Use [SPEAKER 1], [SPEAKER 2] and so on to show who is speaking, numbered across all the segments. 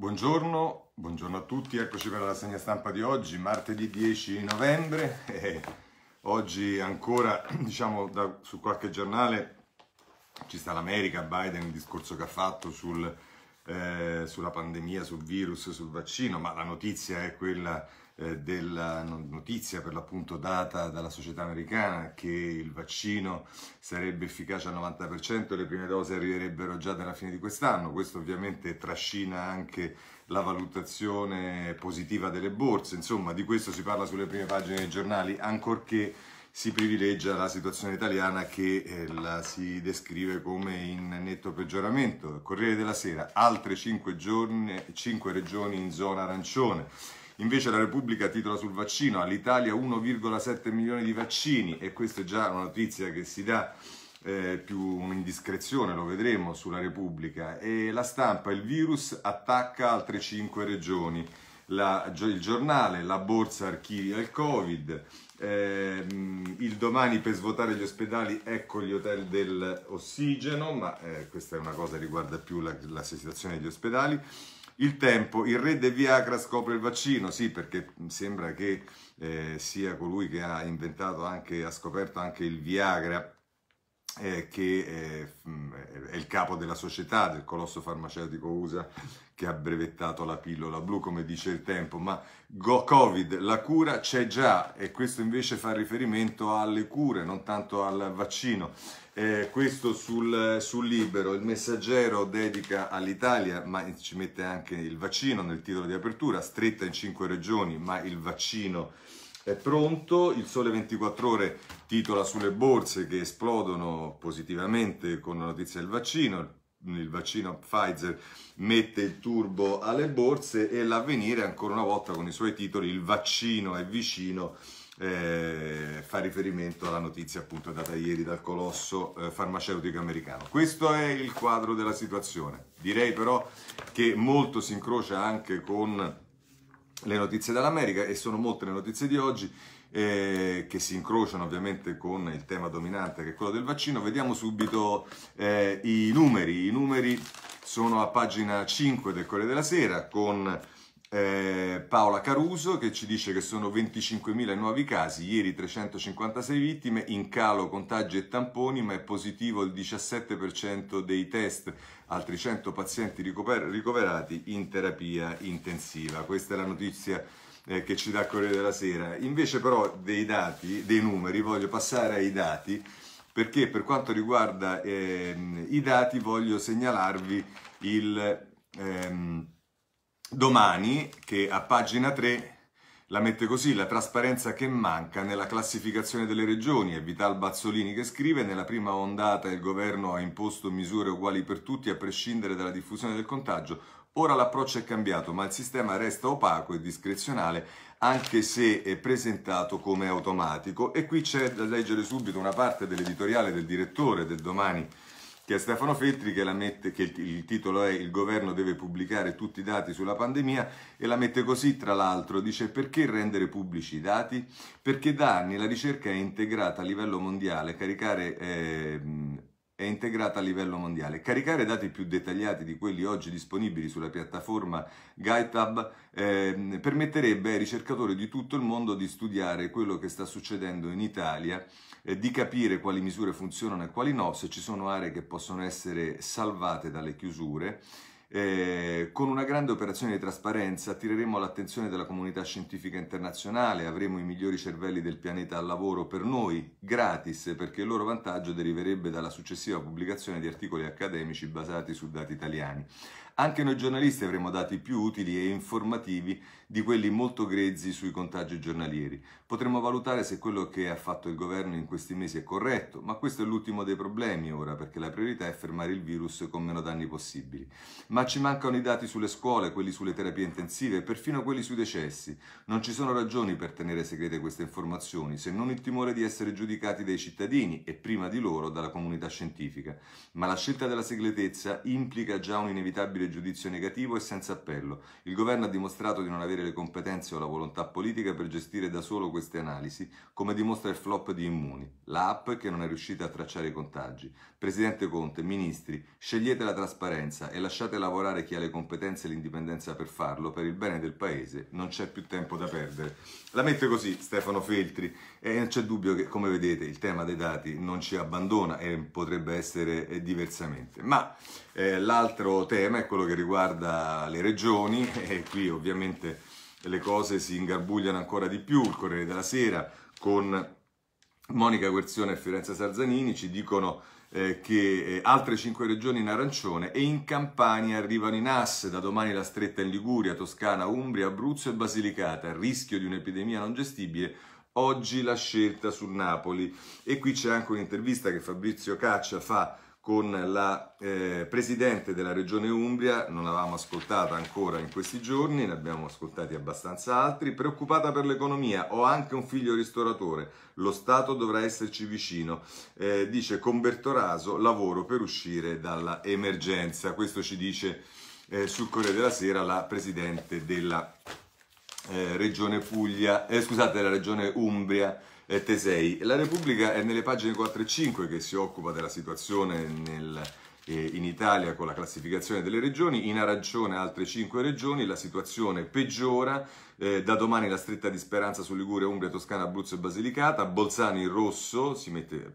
[SPEAKER 1] Buongiorno, buongiorno, a tutti, eccoci per la segna stampa di oggi, martedì 10 novembre. Eh, oggi ancora, diciamo, da, su qualche giornale ci sta l'America, Biden, il discorso che ha fatto sul, eh, sulla pandemia, sul virus, sul vaccino, ma la notizia è quella eh, della notizia per l'appunto data dalla società americana che il vaccino sarebbe efficace al 90% e le prime dosi arriverebbero già dalla fine di quest'anno. Questo ovviamente trascina anche la valutazione positiva delle borse, insomma di questo si parla sulle prime pagine dei giornali, ancorché si privilegia la situazione italiana che eh, la si descrive come in netto peggioramento. Corriere della Sera, altre 5, giorni, 5 regioni in zona arancione. Invece la Repubblica titola sul vaccino all'Italia 1,7 milioni di vaccini e questa è già una notizia che si dà eh, più un'indiscrezione, lo vedremo sulla Repubblica. E la stampa, il virus attacca altre 5 regioni. La, il giornale, la borsa archivia il Covid, ehm, il domani per svuotare gli ospedali ecco gli hotel dell'ossigeno, ma eh, questa è una cosa che riguarda più la, la situazione degli ospedali. Il tempo, il re del Viagra scopre il vaccino, sì perché sembra che eh, sia colui che ha inventato anche, ha scoperto anche il Viagra, eh, che eh, è il capo della società, del colosso farmaceutico USA, che ha brevettato la pillola blu, come dice il tempo, ma go- Covid, la cura c'è già e questo invece fa riferimento alle cure, non tanto al vaccino. Eh, questo sul, sul, libero, il messaggero dedica all'Italia, ma ci mette anche il vaccino nel titolo di apertura, stretta in cinque regioni, ma il vaccino è pronto, il Sole 24 ore titola sulle borse che esplodono positivamente con la notizia del vaccino, il il vaccino Pfizer mette il turbo alle borse e l'avvenire ancora una volta con i suoi titoli il vaccino è vicino eh, fa riferimento alla notizia appunto data ieri dal colosso eh, farmaceutico americano. Questo è il quadro della situazione. Direi però che molto si incrocia anche con le notizie dall'America e sono molte le notizie di oggi eh, che si incrociano ovviamente con il tema dominante che è quello del vaccino. Vediamo subito eh, i numeri. I numeri sono a pagina 5 del Corriere della Sera con eh, Paola Caruso che ci dice che sono 25.000 nuovi casi, ieri 356 vittime, in calo contagi e tamponi, ma è positivo il 17% dei test, altri 100 pazienti ricover- ricoverati in terapia intensiva. Questa è la notizia eh, che ci dà Corriere della Sera. Invece però dei dati, dei numeri, voglio passare ai dati perché per quanto riguarda ehm, i dati voglio segnalarvi il ehm, domani che a pagina 3 la mette così, la trasparenza che manca nella classificazione delle regioni. È Vital Bazzolini che scrive, nella prima ondata il governo ha imposto misure uguali per tutti a prescindere dalla diffusione del contagio. Ora l'approccio è cambiato, ma il sistema resta opaco e discrezionale anche se è presentato come automatico. E qui c'è da leggere subito una parte dell'editoriale del direttore del domani che è Stefano Feltri che, la mette, che il titolo è Il governo deve pubblicare tutti i dati sulla pandemia e la mette così tra l'altro, dice perché rendere pubblici i dati? Perché da anni la ricerca è integrata a livello mondiale, caricare eh, è integrata a livello mondiale. Caricare dati più dettagliati di quelli oggi disponibili sulla piattaforma GitHub eh, permetterebbe ai ricercatori di tutto il mondo di studiare quello che sta succedendo in Italia, eh, di capire quali misure funzionano e quali no, se ci sono aree che possono essere salvate dalle chiusure eh, con una grande operazione di trasparenza attireremo l'attenzione della comunità scientifica internazionale, avremo i migliori cervelli del pianeta al lavoro per noi, gratis, perché il loro vantaggio deriverebbe dalla successiva pubblicazione di articoli accademici basati su dati italiani. Anche noi giornalisti avremo dati più utili e informativi di quelli molto grezzi sui contagi giornalieri. Potremmo valutare se quello che ha fatto il governo in questi mesi è corretto, ma questo è l'ultimo dei problemi ora, perché la priorità è fermare il virus con meno danni possibili. Ma ci mancano i dati sulle scuole, quelli sulle terapie intensive e perfino quelli sui decessi. Non ci sono ragioni per tenere segrete queste informazioni, se non il timore di essere giudicati dai cittadini e prima di loro dalla comunità scientifica. Ma la scelta della segretezza implica già un inevitabile giudizio negativo e senza appello. Il governo ha dimostrato di non avere le competenze o la volontà politica per gestire da solo queste analisi, come dimostra il flop di Immuni, l'app che non è riuscita a tracciare i contagi. Presidente Conte, ministri, scegliete la trasparenza e lasciate lavorare chi ha le competenze e l'indipendenza per farlo, per il bene del Paese. Non c'è più tempo da perdere. La mette così Stefano Feltri e non c'è dubbio che, come vedete, il tema dei dati non ci abbandona e potrebbe essere eh, diversamente. Ma eh, l'altro tema è quello che riguarda le regioni e qui ovviamente le cose si ingarbugliano ancora di più. Il Corriere della Sera con Monica Guerzione e Fiorenza Sarzanini ci dicono eh, che eh, altre cinque regioni in arancione e in Campania arrivano in asse, da domani la stretta in Liguria, Toscana, Umbria, Abruzzo e Basilicata, a rischio di un'epidemia non gestibile, oggi la scelta su Napoli. E qui c'è anche un'intervista che Fabrizio Caccia fa con la eh, Presidente della Regione Umbria, non l'avevamo ascoltata ancora in questi giorni, ne abbiamo ascoltati abbastanza altri, preoccupata per l'economia, ho anche un figlio ristoratore, lo Stato dovrà esserci vicino, eh, dice con Bertoraso lavoro per uscire dalla emergenza, questo ci dice eh, sul Corriere della Sera la Presidente della eh, Regione Puglia, eh, scusate, della Regione Umbria, Tesei. La Repubblica è nelle pagine 4 e 5 che si occupa della situazione nel, eh, in Italia con la classificazione delle regioni, in arancione altre 5 regioni, la situazione peggiora, eh, da domani la stretta di speranza su Liguria, Umbria, Toscana, Abruzzo e Basilicata. Bolzani in rosso, si mette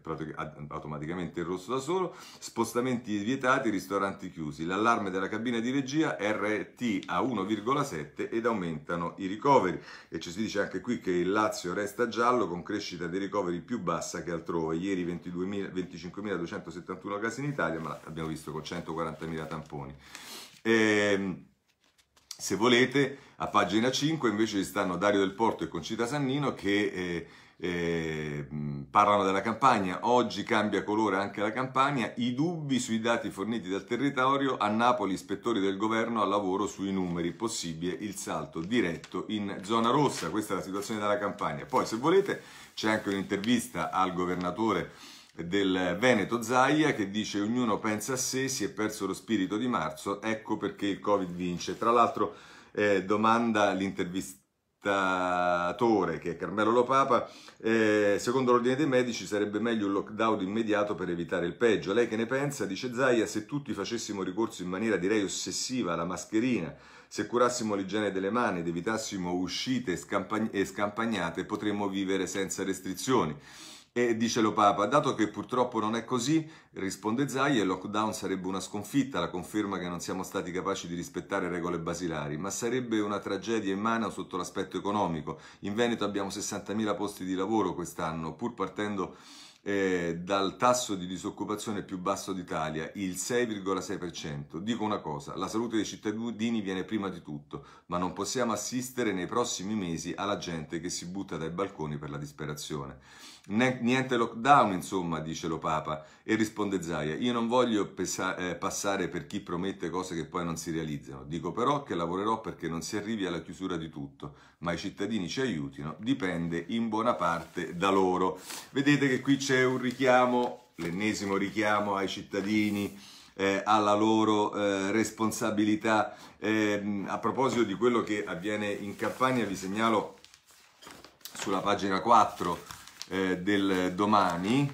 [SPEAKER 1] automaticamente in rosso da solo. Spostamenti vietati, ristoranti chiusi. L'allarme della cabina di regia RT a 1,7 ed aumentano i ricoveri. E ci si dice anche qui che il Lazio resta giallo con crescita dei ricoveri più bassa che altrove. Ieri 25.271 casi in Italia, ma abbiamo visto con 140.000 tamponi. E, ehm, se volete a pagina 5 invece ci stanno Dario Del Porto e Concita Sannino che eh, eh, parlano della campagna. Oggi cambia colore anche la campagna. I dubbi sui dati forniti dal territorio. A Napoli ispettori del governo al lavoro sui numeri. Possibile il salto diretto in zona rossa. Questa è la situazione della campagna. Poi se volete c'è anche un'intervista al governatore del Veneto Zaia che dice ognuno pensa a sé, si è perso lo spirito di marzo, ecco perché il Covid vince. Tra l'altro eh, domanda l'intervistatore che è Carmelo Lopapa, eh, secondo l'ordine dei medici sarebbe meglio un lockdown immediato per evitare il peggio. Lei che ne pensa? Dice Zaia, se tutti facessimo ricorso in maniera direi ossessiva alla mascherina, se curassimo l'igiene delle mani ed evitassimo uscite e scampagnate, potremmo vivere senza restrizioni. E dice lo Papa, dato che purtroppo non è così, risponde Zai, il lockdown sarebbe una sconfitta, la conferma che non siamo stati capaci di rispettare regole basilari, ma sarebbe una tragedia in mano sotto l'aspetto economico. In Veneto abbiamo 60.000 posti di lavoro quest'anno, pur partendo eh, dal tasso di disoccupazione più basso d'Italia, il 6,6%. Dico una cosa, la salute dei cittadini viene prima di tutto, ma non possiamo assistere nei prossimi mesi alla gente che si butta dai balconi per la disperazione. Niente lockdown, insomma, dice lo Papa. E risponde Zaia, io non voglio eh, passare per chi promette cose che poi non si realizzano. Dico però che lavorerò perché non si arrivi alla chiusura di tutto, ma i cittadini ci aiutino, dipende in buona parte da loro. Vedete che qui c'è un richiamo, l'ennesimo richiamo ai cittadini, eh, alla loro eh, responsabilità. Ehm, a proposito di quello che avviene in Campania, vi segnalo sulla pagina 4 eh, del domani,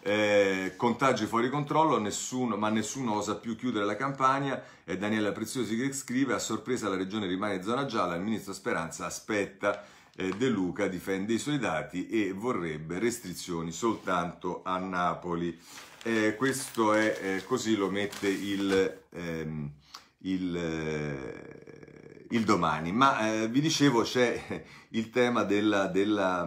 [SPEAKER 1] eh, contagi fuori controllo, nessuno, ma nessuno osa più chiudere la campagna e eh, Daniela Preziosi che scrive a sorpresa la regione rimane in zona gialla, il ministro Speranza aspetta eh, De Luca difende i suoi dati e vorrebbe restrizioni soltanto a Napoli. Eh, questo è eh, così lo mette il, ehm, il, eh, il domani. Ma eh, vi dicevo c'è il tema della, della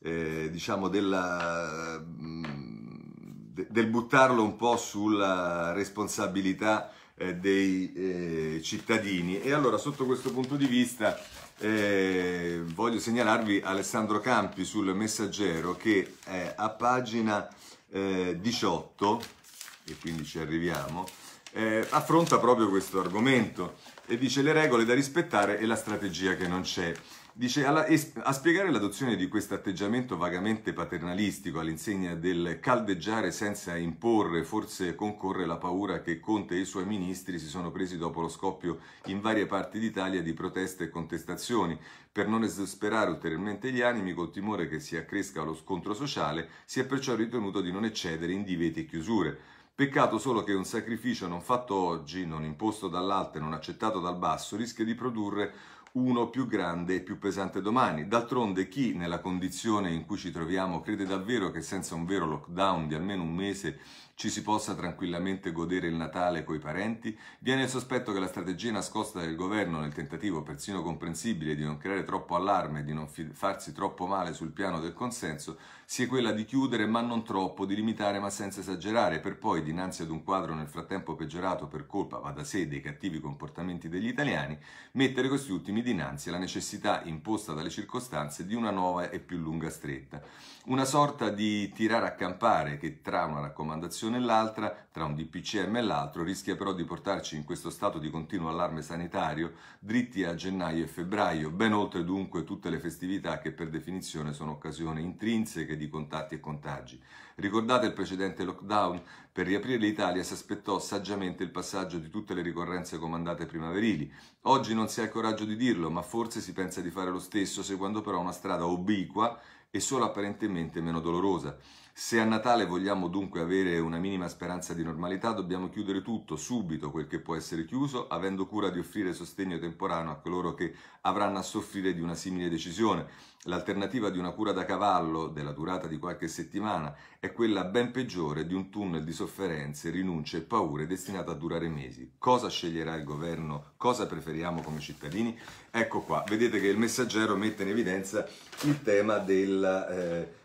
[SPEAKER 1] eh, diciamo della, de, eh, del buttarlo un po' sulla responsabilità eh, dei eh, cittadini. E allora sotto questo punto di vista eh, voglio segnalarvi Alessandro Campi sul Messaggero che a pagina 18, eh, e quindi ci arriviamo, affronta proprio questo argomento e dice le regole da rispettare e la strategia che non c'è. Dice, alla, a spiegare l'adozione di questo atteggiamento vagamente paternalistico all'insegna del caldeggiare senza imporre, forse concorre la paura che Conte e i suoi ministri si sono presi dopo lo scoppio in varie parti d'Italia di proteste e contestazioni. Per non esasperare ulteriormente gli animi, col timore che si accresca lo scontro sociale, si è perciò ritenuto di non eccedere in divieti e chiusure. Peccato solo che un sacrificio non fatto oggi, non imposto dall'alto e non accettato dal basso, rischia di produrre uno più grande e più pesante domani. D'altronde chi nella condizione in cui ci troviamo crede davvero che senza un vero lockdown di almeno un mese ci si possa tranquillamente godere il Natale coi parenti? Viene il sospetto che la strategia nascosta del governo nel tentativo persino comprensibile di non creare troppo allarme e di non farsi troppo male sul piano del consenso sia quella di chiudere ma non troppo, di limitare ma senza esagerare, per poi, dinanzi ad un quadro nel frattempo peggiorato per colpa, va da sé, dei cattivi comportamenti degli italiani, mettere questi ultimi dinanzi alla necessità imposta dalle circostanze di una nuova e più lunga stretta. Una sorta di tirare a campare che tra una raccomandazione e l'altra, tra un DPCM e l'altro, rischia però di portarci in questo stato di continuo allarme sanitario, dritti a gennaio e febbraio, ben oltre dunque tutte le festività che per definizione sono occasioni intrinseche di contatti e contagi. Ricordate il precedente lockdown? Per riaprire l'Italia si aspettò saggiamente il passaggio di tutte le ricorrenze comandate primaverili. Oggi non si ha il coraggio di dirlo, ma forse si pensa di fare lo stesso, seguendo però una strada obliqua e solo apparentemente meno dolorosa. Se a Natale vogliamo dunque avere una minima speranza di normalità, dobbiamo chiudere tutto, subito quel che può essere chiuso, avendo cura di offrire sostegno temporaneo a coloro che avranno a soffrire di una simile decisione. L'alternativa di una cura da cavallo, della durata di qualche settimana, è quella ben peggiore di un tunnel di sofferenze, rinunce e paure destinato a durare mesi. Cosa sceglierà il governo? Cosa preferiamo come cittadini? Ecco qua, vedete che il messaggero mette in evidenza il tema del...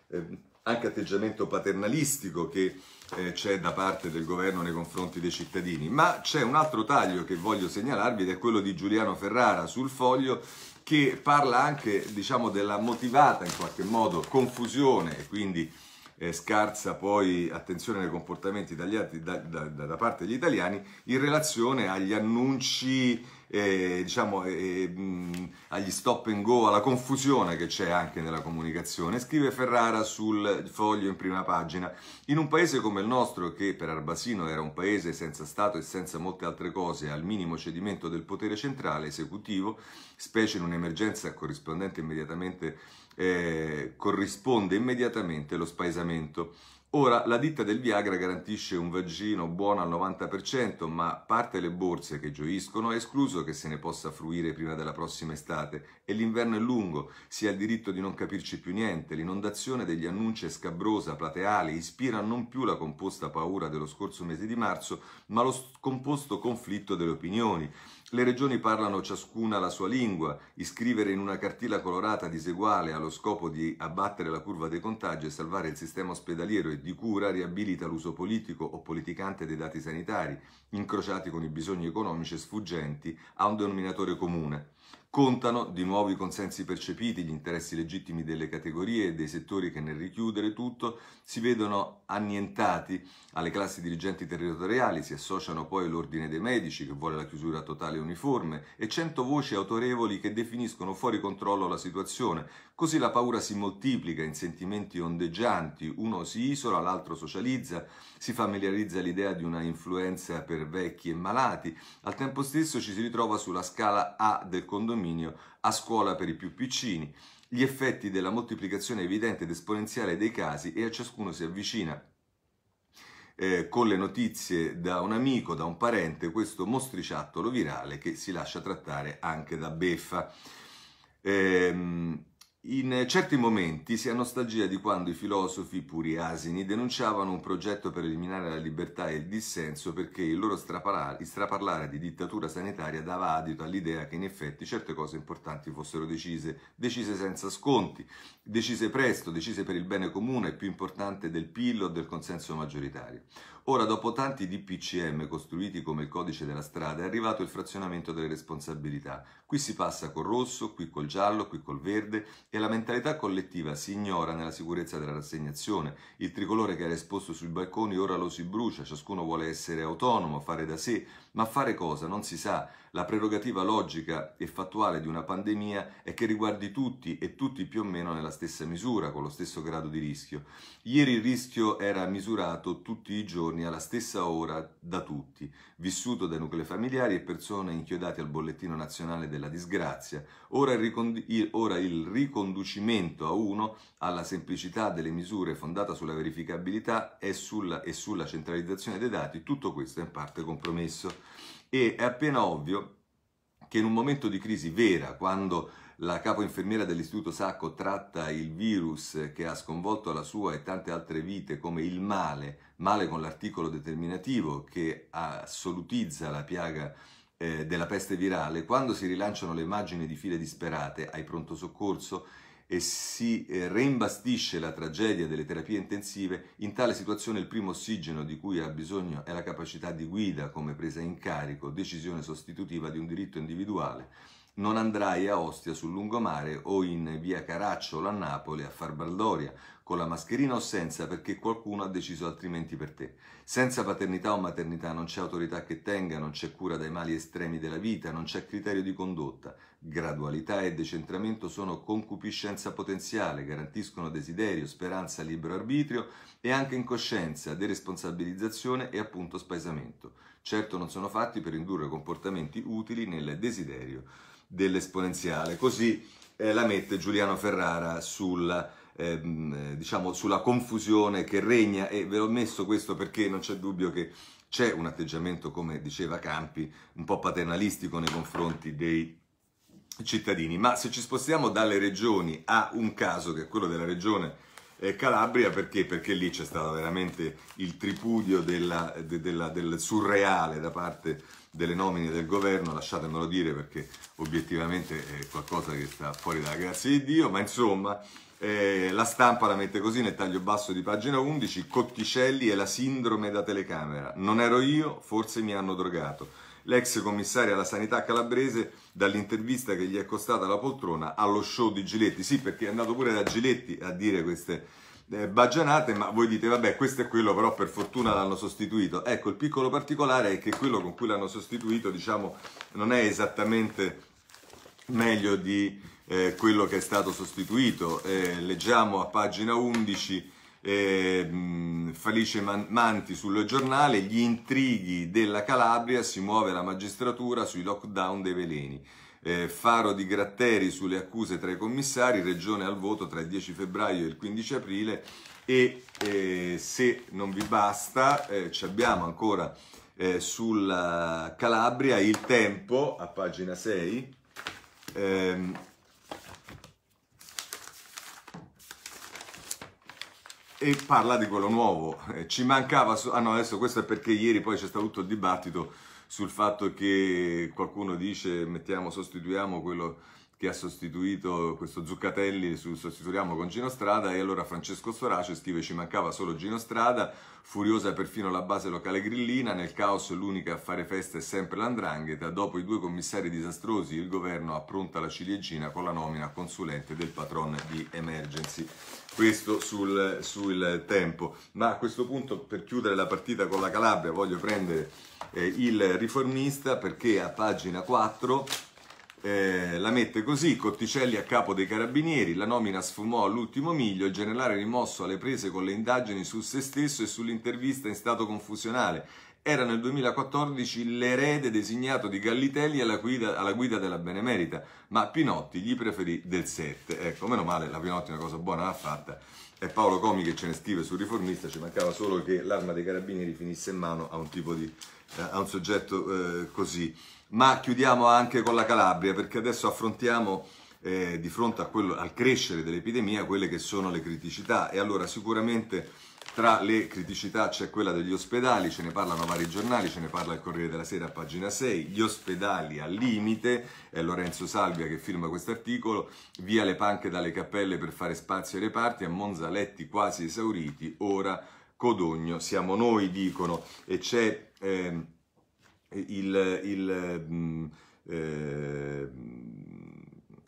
[SPEAKER 1] Eh, eh, anche atteggiamento paternalistico che eh, c'è da parte del governo nei confronti dei cittadini, ma c'è un altro taglio che voglio segnalarvi ed è quello di Giuliano Ferrara sul foglio che parla anche diciamo, della motivata in qualche modo confusione e quindi eh, scarsa poi attenzione nei comportamenti da, da, da parte degli italiani in relazione agli annunci eh, diciamo, eh, mh, agli stop and go, alla confusione che c'è anche nella comunicazione. Scrive Ferrara sul foglio in prima pagina, in un paese come il nostro, che per Arbasino era un paese senza Stato e senza molte altre cose, al minimo cedimento del potere centrale esecutivo, specie in un'emergenza corrispondente immediatamente, eh, corrisponde immediatamente lo spaesamento. Ora, la ditta del Viagra garantisce un vaccino buono al 90%, ma parte le borse che gioiscono è escluso che se ne possa fruire prima della prossima estate. E l'inverno è lungo, si ha il diritto di non capirci più niente. L'inondazione degli annunci è scabrosa, plateale, ispira non più la composta paura dello scorso mese di marzo, ma lo scomposto conflitto delle opinioni. Le regioni parlano ciascuna la sua lingua, iscrivere in una cartilla colorata diseguale allo scopo di abbattere la curva dei contagi e salvare il sistema ospedaliero e di cura riabilita l'uso politico o politicante dei dati sanitari, incrociati con i bisogni economici sfuggenti a un denominatore comune. Contano di nuovo i consensi percepiti, gli interessi legittimi delle categorie e dei settori che nel richiudere tutto si vedono annientati alle classi dirigenti territoriali, si associano poi l'ordine dei medici che vuole la chiusura totale e uniforme e cento voci autorevoli che definiscono fuori controllo la situazione, Così la paura si moltiplica in sentimenti ondeggianti, uno si isola, l'altro socializza, si familiarizza l'idea di una influenza per vecchi e malati, al tempo stesso ci si ritrova sulla scala A del condominio, a scuola per i più piccini. Gli effetti della moltiplicazione evidente ed esponenziale dei casi e a ciascuno si avvicina eh, con le notizie da un amico, da un parente, questo mostriciattolo virale che si lascia trattare anche da beffa. Ehm, in certi momenti si ha nostalgia di quando i filosofi, puri asini, denunciavano un progetto per eliminare la libertà e il dissenso perché il loro straparlare, di dittatura sanitaria dava adito all'idea che in effetti certe cose importanti fossero decise, decise senza sconti, decise presto, decise per il bene comune, più importante del pillo o del consenso maggioritario. Ora, dopo tanti DPCM costruiti come il codice della strada, è arrivato il frazionamento delle responsabilità. Qui si passa col rosso, qui col giallo, qui col verde e la mentalità collettiva si ignora nella sicurezza della rassegnazione. Il tricolore che era esposto sui balconi ora lo si brucia, ciascuno vuole essere autonomo, fare da sé, ma fare cosa? Non si sa. La prerogativa logica e fattuale di una pandemia è che riguardi tutti e tutti più o meno nella stessa misura, con lo stesso grado di rischio. Ieri il rischio era misurato tutti i giorni alla stessa ora da tutti, vissuto dai nuclei familiari e persone inchiodate al bollettino nazionale della disgrazia. Ora il, ricond- il, ora il riconducimento a uno alla semplicità delle misure fondata sulla verificabilità e sulla, e sulla centralizzazione dei dati, tutto questo è in parte compromesso. E è appena ovvio che in un momento di crisi vera, quando la capo infermiera dell'Istituto Sacco tratta il virus che ha sconvolto la sua e tante altre vite come il male, male con l'articolo determinativo che assolutizza la piaga eh, della peste virale, quando si rilanciano le immagini di file disperate ai pronto soccorso, e si eh, reimbastisce la tragedia delle terapie intensive, in tale situazione il primo ossigeno di cui ha bisogno è la capacità di guida come presa in carico, decisione sostitutiva di un diritto individuale. Non andrai a Ostia sul lungomare o in via Caracciolo a Napoli a far baldoria, con la mascherina o senza perché qualcuno ha deciso altrimenti per te. Senza paternità o maternità non c'è autorità che tenga, non c'è cura dai mali estremi della vita, non c'è criterio di condotta. Gradualità e decentramento sono concupiscenza potenziale, garantiscono desiderio, speranza, libero arbitrio e anche incoscienza, deresponsabilizzazione e appunto spaesamento. Certo non sono fatti per indurre comportamenti utili nel desiderio dell'esponenziale. Così eh, la mette Giuliano Ferrara sulla, ehm, eh, diciamo, sulla confusione che regna e ve l'ho messo questo perché non c'è dubbio che c'è un atteggiamento, come diceva Campi, un po' paternalistico nei confronti dei cittadini. Ma se ci spostiamo dalle regioni a un caso che è quello della regione eh, Calabria, perché? Perché lì c'è stato veramente il tripudio della, de, della, del surreale da parte delle nomine del governo, lasciatemelo dire perché obiettivamente è qualcosa che sta fuori dalla grazia di Dio, ma insomma eh, la stampa la mette così nel taglio basso di pagina 11, Cotticelli e la sindrome da telecamera, non ero io, forse mi hanno drogato l'ex commissario alla sanità calabrese dall'intervista che gli è costata la poltrona allo show di Giletti. Sì, perché è andato pure da Giletti a dire queste eh, baggianate, ma voi dite, vabbè, questo è quello, però per fortuna l'hanno sostituito. Ecco, il piccolo particolare è che quello con cui l'hanno sostituito, diciamo, non è esattamente meglio di eh, quello che è stato sostituito. Eh, leggiamo a pagina 11 eh, fallisce Manti sul giornale, gli intrighi della Calabria, si muove la magistratura sui lockdown dei veleni. Eh, faro di Gratteri sulle accuse tra i commissari, regione al voto tra il 10 febbraio e il 15 aprile e eh, se non vi basta eh, ci abbiamo ancora eh, sulla Calabria il tempo a pagina 6. Ehm, e parla di quello nuovo. Eh, ci mancava, ah no, adesso questo è perché ieri poi c'è stato tutto il dibattito sul fatto che qualcuno dice mettiamo, sostituiamo quello che ha sostituito questo Zuccatelli, su, sostituiamo con Gino Strada e allora Francesco Sorace scrive ci mancava solo Gino Strada, furiosa perfino la base locale grillina, nel caos l'unica a fare festa è sempre l'andrangheta, dopo i due commissari disastrosi il governo appronta la ciliegina con la nomina consulente del patron di Emergency. Questo sul, sul tempo, ma a questo punto per chiudere la partita con la Calabria voglio prendere eh, il riformista perché a pagina 4 eh, la mette così, Cotticelli a capo dei carabinieri, la nomina sfumò all'ultimo miglio, il generale rimosso alle prese con le indagini su se stesso e sull'intervista in stato confusionale. Era nel 2014 l'erede designato di Gallitelli alla guida, alla guida della Benemerita, ma Pinotti gli preferì del 7. Ecco, meno male, la Pinotti è una cosa buona l'ha fatta. E Paolo Comi che ce ne scrive sul riformista, ci mancava solo che l'arma dei carabinieri finisse in mano a un tipo di... Eh, a un soggetto eh, così ma chiudiamo anche con la Calabria perché adesso affrontiamo eh, di fronte quello, al crescere dell'epidemia quelle che sono le criticità e allora sicuramente tra le criticità c'è quella degli ospedali, ce ne parlano vari giornali, ce ne parla il Corriere della Sera a pagina 6, gli ospedali al limite, è Lorenzo Salvia che firma questo articolo, via le panche dalle cappelle per fare spazio ai reparti, a Monzaletti quasi esauriti, ora Codogno siamo noi, dicono, e c'è... Eh, il, il eh,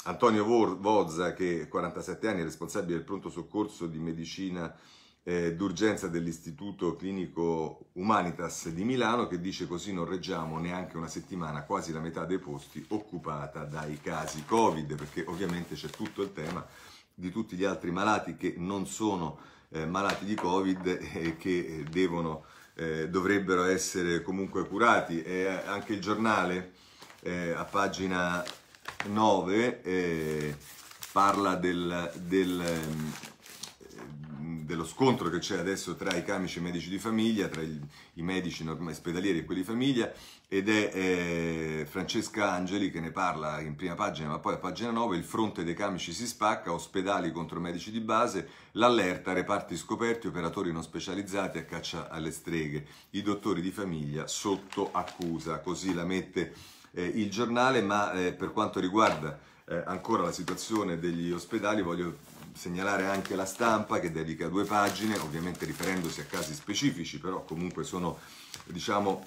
[SPEAKER 1] Antonio Vozza, che 47 anni è responsabile del pronto soccorso di medicina eh, d'urgenza dell'Istituto Clinico Humanitas di Milano, che dice così non reggiamo neanche una settimana, quasi la metà dei posti occupata dai casi Covid, perché ovviamente c'è tutto il tema di tutti gli altri malati che non sono eh, malati di Covid e eh, che eh, devono eh, dovrebbero essere comunque curati. E eh, anche il giornale, eh, a pagina 9, eh, parla del, del dello scontro che c'è adesso tra i camici e i medici di famiglia, tra il, i medici ospedalieri e quelli di famiglia, ed è eh, Francesca Angeli che ne parla in prima pagina, ma poi a pagina 9, il fronte dei camici si spacca, ospedali contro medici di base, l'allerta, reparti scoperti, operatori non specializzati a caccia alle streghe, i dottori di famiglia sotto accusa, così la mette eh, il giornale, ma eh, per quanto riguarda eh, ancora la situazione degli ospedali voglio segnalare anche la stampa che dedica due pagine, ovviamente riferendosi a casi specifici, però comunque sono diciamo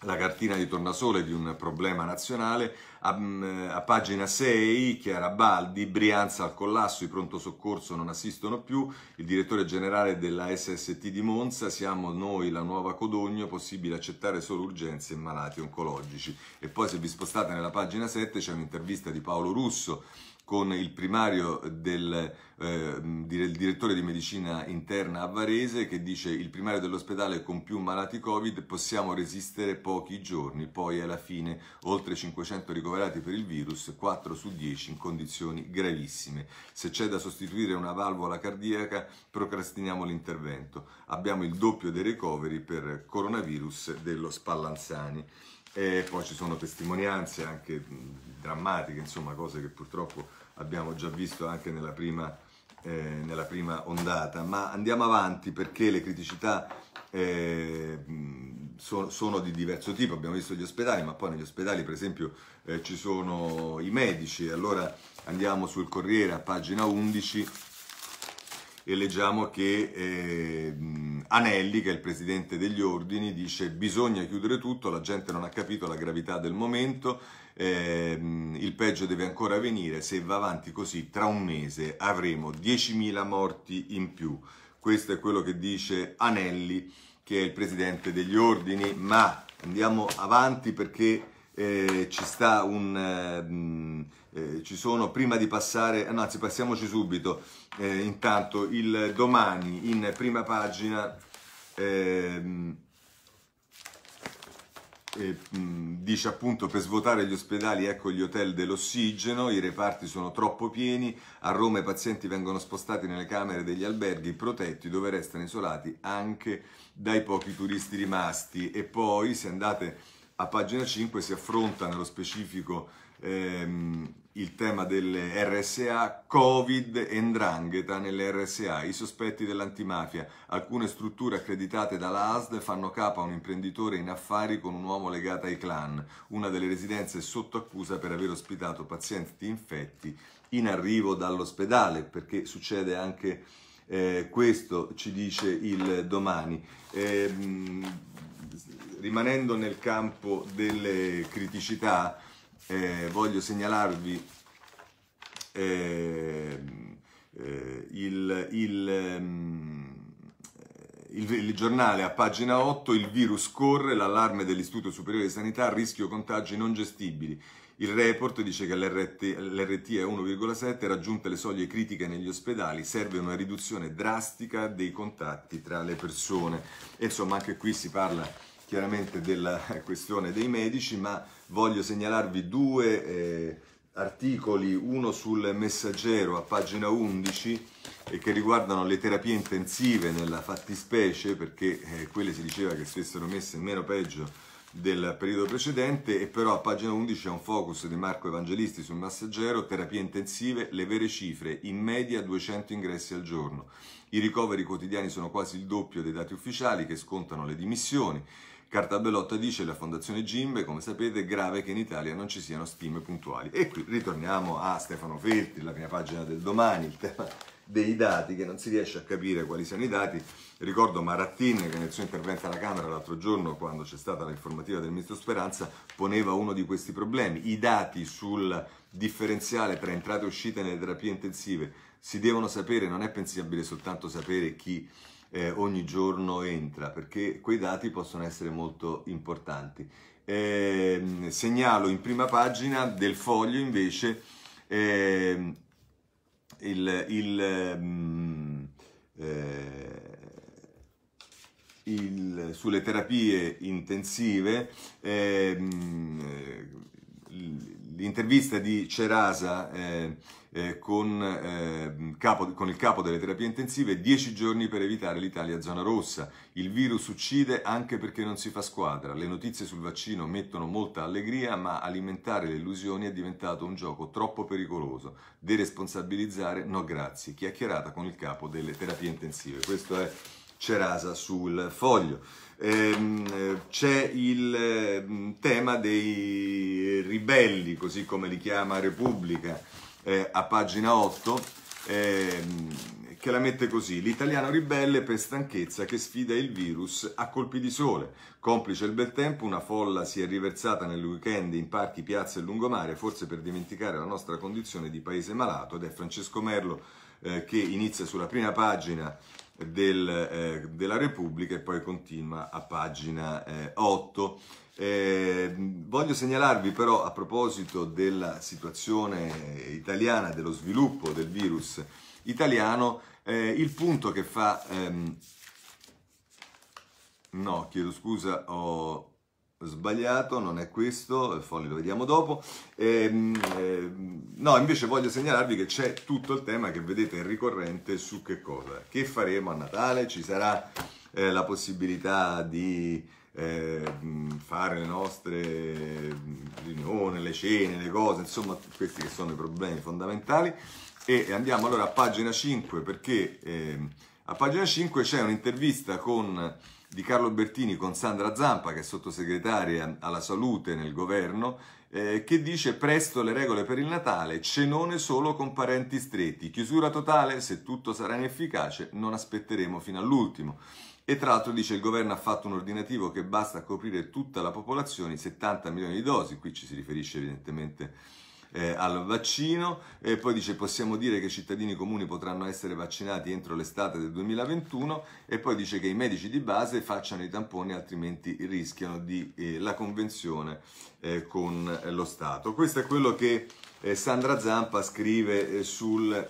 [SPEAKER 1] la cartina di tornasole di un problema nazionale. A, mm, a, pagina 6, Chiara Baldi, Brianza al collasso, i pronto soccorso non assistono più, il direttore generale della SST di Monza, siamo noi la nuova Codogno, possibile accettare solo urgenze e malati oncologici. E poi se vi spostate nella pagina 7 c'è un'intervista di Paolo Russo, con il primario del eh, il direttore di medicina interna a Varese che dice il primario dell'ospedale con più malati Covid possiamo resistere pochi giorni, poi alla fine oltre 500 ricoverati per il virus, 4 su 10 in condizioni gravissime. Se c'è da sostituire una valvola cardiaca procrastiniamo l'intervento. Abbiamo il doppio dei ricoveri per coronavirus dello Spallanzani. E poi ci sono testimonianze anche drammatiche, insomma cose che purtroppo abbiamo già visto anche nella prima, eh, nella prima ondata, ma andiamo avanti perché le criticità eh, so, sono di diverso tipo, abbiamo visto gli ospedali, ma poi negli ospedali per esempio eh, ci sono i medici, allora andiamo sul Corriere a pagina 11 e leggiamo che eh, Anelli, che è il presidente degli ordini, dice bisogna chiudere tutto, la gente non ha capito la gravità del momento eh, il peggio deve ancora venire, se va avanti così tra un mese avremo 10.000 morti in più. Questo è quello che dice Anelli, che è il presidente degli ordini, ma andiamo avanti perché eh, ci sta un... Ehm, eh, ci sono, prima di passare, eh, anzi passiamoci subito, eh, intanto il domani in prima pagina... Eh, eh, mh, mm, dice appunto per svuotare gli ospedali ecco gli hotel dell'ossigeno, i reparti sono troppo pieni, a Roma i pazienti vengono spostati nelle camere degli alberghi protetti dove restano isolati anche dai pochi turisti rimasti e poi se andate a pagina 5 si affronta nello specifico ehm, il tema delle RSA, Covid e Ndrangheta nelle RSA, i sospetti dell'antimafia. Alcune strutture accreditate dalla ASD fanno capo a un imprenditore in affari con un uomo legato ai clan. Una delle residenze è sotto accusa per aver ospitato pazienti infetti in arrivo dall'ospedale, perché succede anche eh, questo, ci dice il domani. Eh, rimanendo nel campo delle criticità, eh, voglio segnalarvi eh, eh, il, il, ehm, eh, il, il, giornale a pagina 8, il virus corre, l'allarme dell'Istituto Superiore di Sanità, rischio contagi non gestibili. Il report dice che l'RT, l'RT è 1,7, raggiunte le soglie critiche negli ospedali, serve una riduzione drastica dei contatti tra le persone. E insomma anche qui si parla chiaramente della questione dei medici, ma voglio segnalarvi due eh, articoli, uno sul messaggero a pagina 11 eh, che riguardano le terapie intensive nella fattispecie perché eh, quelle si diceva che stessero messe meno peggio del periodo precedente e però a pagina 11 c'è un focus di Marco Evangelisti sul messaggero, terapie intensive, le vere cifre, in media 200 ingressi al giorno. I ricoveri quotidiani sono quasi il doppio dei dati ufficiali che scontano le dimissioni. Carta Bellotta dice la Fondazione Gimbe, come sapete, è grave che in Italia non ci siano stime puntuali. E qui ritorniamo a Stefano Feltri, la prima pagina del domani, il tema dei dati, che non si riesce a capire quali siano i dati. Ricordo Marattin che nel suo intervento alla Camera l'altro giorno, quando c'è stata l'informativa del ministro Speranza, poneva uno di questi problemi. I dati sul differenziale tra entrate e uscite nelle terapie intensive si devono sapere, non è pensabile soltanto sapere chi eh, ogni giorno entra, perché quei dati possono essere molto importanti. Eh, segnalo in prima pagina del foglio invece eh, il, il, mm, il, sulle terapie intensive ehm, l'intervista di Cerasa eh, eh, con, eh, capo, con, il capo delle terapie intensive 10 giorni per evitare l'Italia zona rossa. Il virus uccide anche perché non si fa squadra. Le notizie sul vaccino mettono molta allegria, ma alimentare le illusioni è diventato un gioco troppo pericoloso. Deresponsabilizzare, no grazie. Chiacchierata con il capo delle terapie intensive. Questo è Cerasa sul foglio. Ehm, c'è il ehm, tema dei ribelli, così come li chiama Repubblica eh, a pagina 8, ehm, che la mette così, l'italiano ribelle per stanchezza che sfida il virus a colpi di sole. Complice il bel tempo, una folla si è riversata nel weekend in parchi, piazze e lungomare, forse per dimenticare la nostra condizione di paese malato, ed è Francesco Merlo eh, che inizia sulla prima pagina del, eh, della Repubblica e poi continua a pagina eh, 8. Eh, voglio segnalarvi però a proposito della situazione italiana, dello sviluppo del virus italiano, eh, il punto che fa... Ehm, no, chiedo scusa, ho... Oh, sbagliato, non è questo, il foglio lo vediamo dopo. E, ehm, ehm, no, invece voglio segnalarvi che c'è tutto il tema che vedete ricorrente su che cosa, che faremo a Natale, ci sarà eh, la possibilità di eh, fare le nostre ehm, riunioni, le cene, le cose, insomma questi che sono i problemi fondamentali. E andiamo allora a pagina 5 perché eh, a pagina 5 c'è un'intervista con di Carlo Bertini con Sandra Zampa, che è sottosegretaria alla salute nel governo, eh, che dice presto le regole per il Natale, cenone solo con parenti stretti, chiusura totale, se tutto sarà inefficace non aspetteremo fino all'ultimo. E tra l'altro dice il governo ha fatto un ordinativo che basta a coprire tutta la popolazione, 70 milioni di dosi, qui ci si riferisce evidentemente eh, al vaccino e poi dice possiamo dire che i cittadini comuni potranno essere vaccinati entro l'estate del 2021 e poi dice che i medici di base facciano i tamponi altrimenti rischiano di, eh, la convenzione eh, con lo Stato. Questo è quello che eh, Sandra Zampa scrive eh, sul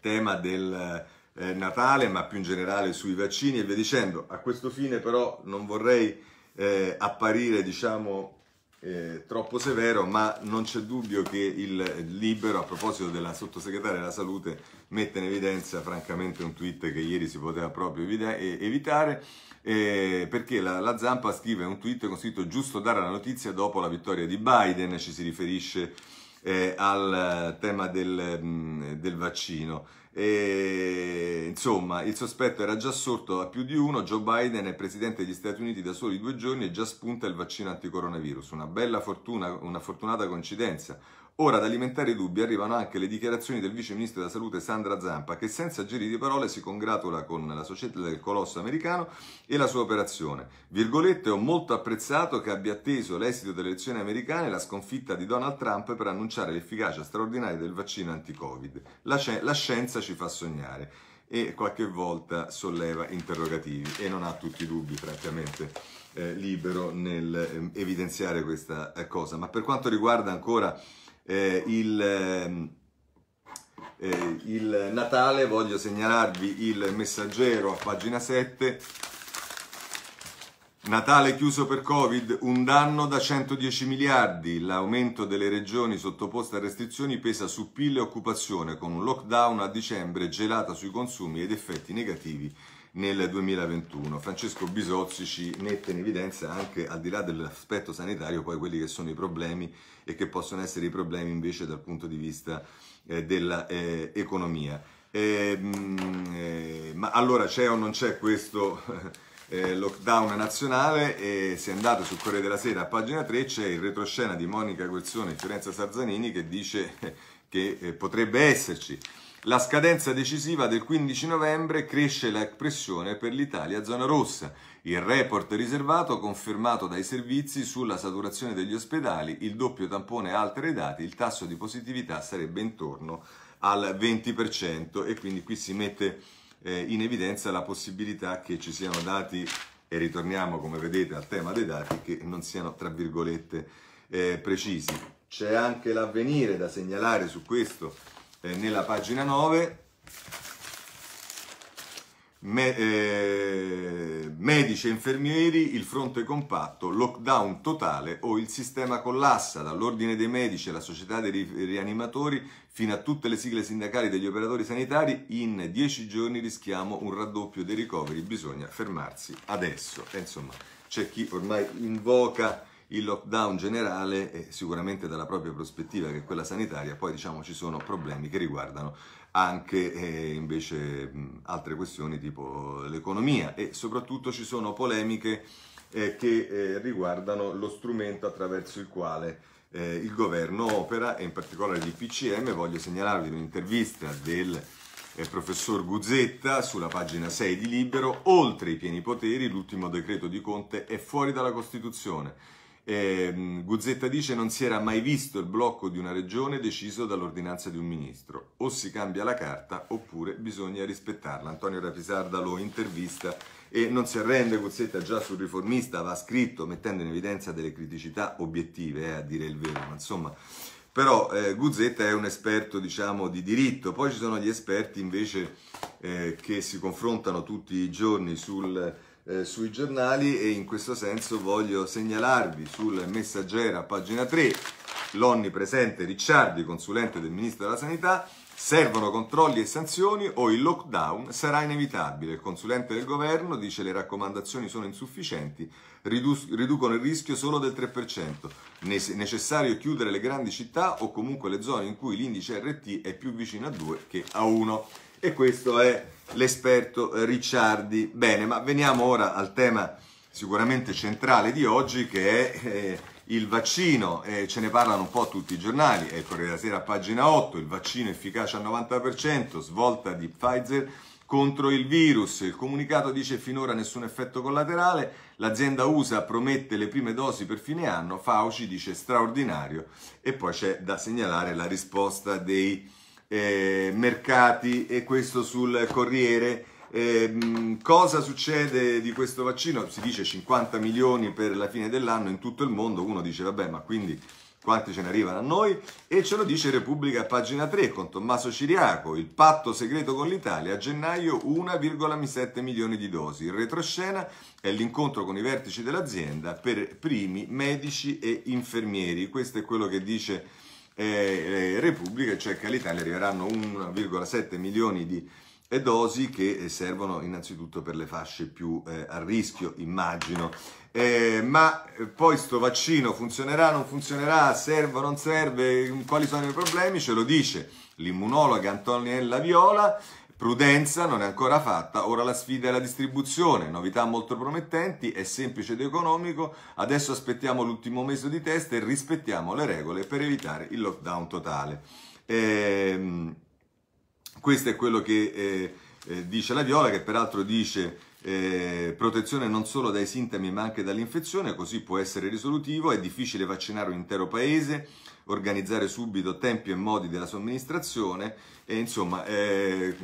[SPEAKER 1] tema del eh, Natale ma più in generale sui vaccini e via dicendo. A questo fine però non vorrei apparire diciamo eh, troppo severo, ma non c'è dubbio che il libero, a proposito della sottosegretaria della salute, mette in evidenza francamente un tweet che ieri si poteva proprio evitare, eh, perché la, la, Zampa scrive un tweet con scritto giusto dare la notizia dopo la vittoria di Biden, ci si riferisce eh, al eh, tema del, mm, del vaccino. E, insomma, il sospetto era già sorto a più di uno. Joe Biden è presidente degli Stati Uniti da soli due giorni e già spunta il vaccino anticoronavirus. Una bella fortuna, una fortunata coincidenza. Ora ad alimentare i dubbi arrivano anche le dichiarazioni del vice ministro della salute Sandra Zampa, che senza giri di parole si congratula con la società del colosso americano e la sua operazione. Virgolette, ho molto apprezzato che abbia atteso l'esito delle elezioni americane e la sconfitta di Donald Trump per annunciare l'efficacia straordinaria del vaccino anti-Covid. La, sci- la scienza ci fa sognare e qualche volta solleva interrogativi e non ha tutti i dubbi, francamente. Eh, libero nel eh, evidenziare questa eh, cosa. Ma per quanto riguarda ancora eh, il, ehm, eh, il Natale, voglio segnalarvi il messaggero a pagina 7. Natale chiuso per Covid, un danno da 110 miliardi. L'aumento delle regioni sottoposte a restrizioni pesa su PIL e occupazione, con un lockdown a dicembre gelata sui consumi ed effetti negativi nel 2021. Francesco Bisozzi ci mette in evidenza anche al di là dell'aspetto sanitario poi quelli che sono i problemi e che possono essere i problemi invece dal punto di vista eh, dell'economia. Eh, ehm, eh, ma allora c'è o non c'è questo... Eh, lockdown nazionale e se andate sul Corriere della Sera a pagina 3 c'è il retroscena di Monica Guerzone e Fiorenza Sarzanini che dice che eh, potrebbe esserci la scadenza decisiva del 15 novembre cresce la pressione per l'Italia zona rossa. Il report riservato confermato dai servizi sulla saturazione degli ospedali, il doppio tampone altri dati, il tasso di positività sarebbe intorno al 20% e quindi qui si mette eh, in evidenza la possibilità che ci siano dati, e ritorniamo come vedete al tema dei dati, che non siano tra virgolette eh, precisi. C'è anche l'avvenire da segnalare su questo eh, nella pagina 9, me, eh, medici e infermieri, il fronte compatto, lockdown totale o il sistema collassa, dall'ordine dei medici alla società dei rianimatori fino a tutte le sigle sindacali degli operatori sanitari, in dieci giorni rischiamo un raddoppio dei ricoveri, bisogna fermarsi adesso. E insomma, c'è chi ormai invoca il lockdown generale e sicuramente dalla propria prospettiva che è quella sanitaria, poi diciamo ci sono problemi che riguardano anche eh, invece mh, altre questioni tipo l'economia e soprattutto ci sono polemiche eh, che eh, riguardano lo strumento attraverso il quale eh, il governo opera e in particolare l'IPCM. Voglio segnalarvi un'intervista del eh, professor Guzzetta sulla pagina 6 di Libero, oltre i pieni poteri l'ultimo decreto di Conte è fuori dalla Costituzione. Eh, Guzzetta dice non si era mai visto il blocco di una regione deciso dall'ordinanza di un ministro. O si cambia la carta oppure bisogna rispettarla. Antonio Rapisarda lo intervista e non si arrende Guzzetta già sul riformista, va scritto mettendo in evidenza delle criticità obiettive, eh, a dire il vero, ma insomma però eh, Guzzetta è un esperto diciamo, di diritto, poi ci sono gli esperti invece eh, che si confrontano tutti i giorni sul, eh, sui giornali e in questo senso voglio segnalarvi sul Messaggera, pagina 3 l'onnipresente Ricciardi, consulente del Ministro della Sanità, servono controlli e sanzioni o il lockdown sarà inevitabile. Il consulente del governo dice le raccomandazioni sono insufficienti, ridu- riducono il rischio solo del 3%. Ne- necessario chiudere le grandi città o comunque le zone in cui l'indice RT è più vicino a 2 che a 1 e questo è l'esperto Ricciardi. Bene, ma veniamo ora al tema sicuramente centrale di oggi che è eh, il vaccino, eh, ce ne parlano un po' tutti i giornali, è il Corriere della Sera pagina 8, il vaccino efficace al 90%, svolta di Pfizer contro il virus. Il comunicato dice finora nessun effetto collaterale, l'azienda USA promette le prime dosi per fine anno, Fauci dice straordinario e poi c'è da segnalare la risposta dei eh, mercati e questo sul Corriere. Eh, mm, cosa succede di questo vaccino? Si dice 50 milioni per la fine dell'anno in tutto il mondo, uno dice vabbè ma quindi quanti ce ne arrivano a noi? E ce lo dice Repubblica pagina 3 con Tommaso Ciriaco, il patto segreto con l'Italia, a gennaio 1,7 milioni di dosi. In retroscena è l'incontro con i vertici dell'azienda per primi medici e infermieri, questo è quello che dice eh, repubbliche, cioè che all'Italia arriveranno 1,7 milioni di dosi che eh, servono innanzitutto per le fasce più eh, a rischio, immagino. Eh, ma eh, poi sto vaccino funzionerà, non funzionerà, serve, o non serve, quali sono i problemi? Ce lo dice l'immunologa Antoniella Viola Prudenza non è ancora fatta, ora la sfida è la distribuzione, novità molto promettenti, è semplice ed economico, adesso aspettiamo l'ultimo mese di test e rispettiamo le regole per evitare il lockdown totale. Ehm, questo è quello che eh, eh dice la Viola, che peraltro dice eh, protezione non solo dai sintomi ma anche dall'infezione, così può essere risolutivo, è difficile vaccinare un intero paese, organizzare subito tempi e modi della somministrazione e insomma eh,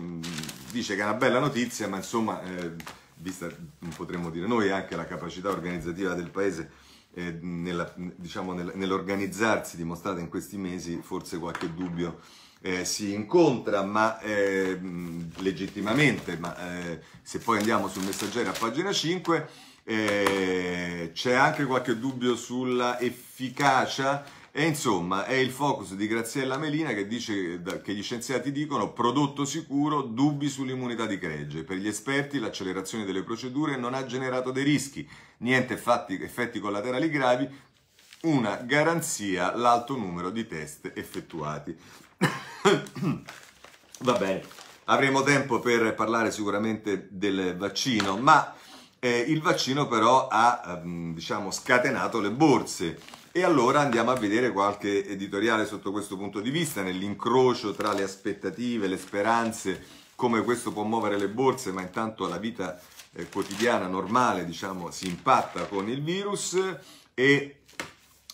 [SPEAKER 1] dice che è una bella notizia ma insomma eh, vista potremmo dire noi anche la capacità organizzativa del paese eh, nella, diciamo, nel, nell'organizzarsi dimostrata in questi mesi forse qualche dubbio eh, si incontra, ma eh, legittimamente, ma eh, se poi andiamo sul messaggero a pagina 5, eh, c'è anche qualche dubbio sulla efficacia e insomma è il focus di Graziella Melina che dice che gli scienziati dicono prodotto sicuro, dubbi sull'immunità di gregge. Per gli esperti l'accelerazione delle procedure non ha generato dei rischi, niente fatti, effetti collaterali gravi, una garanzia l'alto numero di test effettuati. Va bene, avremo tempo per parlare sicuramente del vaccino, ma eh, il vaccino però ha ehm, diciamo, scatenato le borse. E allora andiamo a vedere qualche editoriale sotto questo punto di vista, nell'incrocio tra le aspettative, le speranze, come questo può muovere le borse, ma intanto la vita eh, quotidiana normale, diciamo, si impatta con il virus e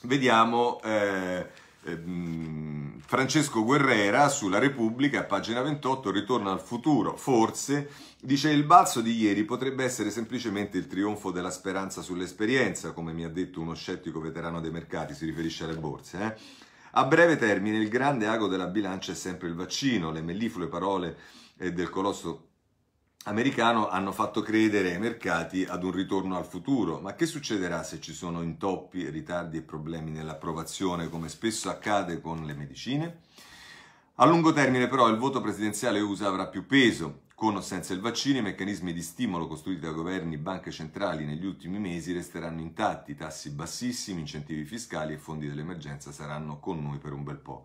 [SPEAKER 1] vediamo eh, Ehm, Francesco Guerrera sulla Repubblica, pagina 28, ritorna al futuro, forse, dice il balzo di ieri potrebbe essere semplicemente il trionfo della speranza sull'esperienza, come mi ha detto uno scettico veterano dei mercati, si riferisce alle borse. Eh? A breve termine il grande ago della bilancia è sempre il vaccino, le melliflue parole eh, del colosso americano hanno fatto credere ai mercati ad un ritorno al futuro. Ma che succederà se ci sono intoppi, ritardi e problemi nell'approvazione, come spesso accade con le medicine? A lungo termine però il voto presidenziale USA avrà più peso. Con o senza il vaccino i meccanismi di stimolo costruiti da governi e banche centrali negli ultimi mesi resteranno intatti, tassi bassissimi, incentivi fiscali e fondi dell'emergenza saranno con noi per un bel po'.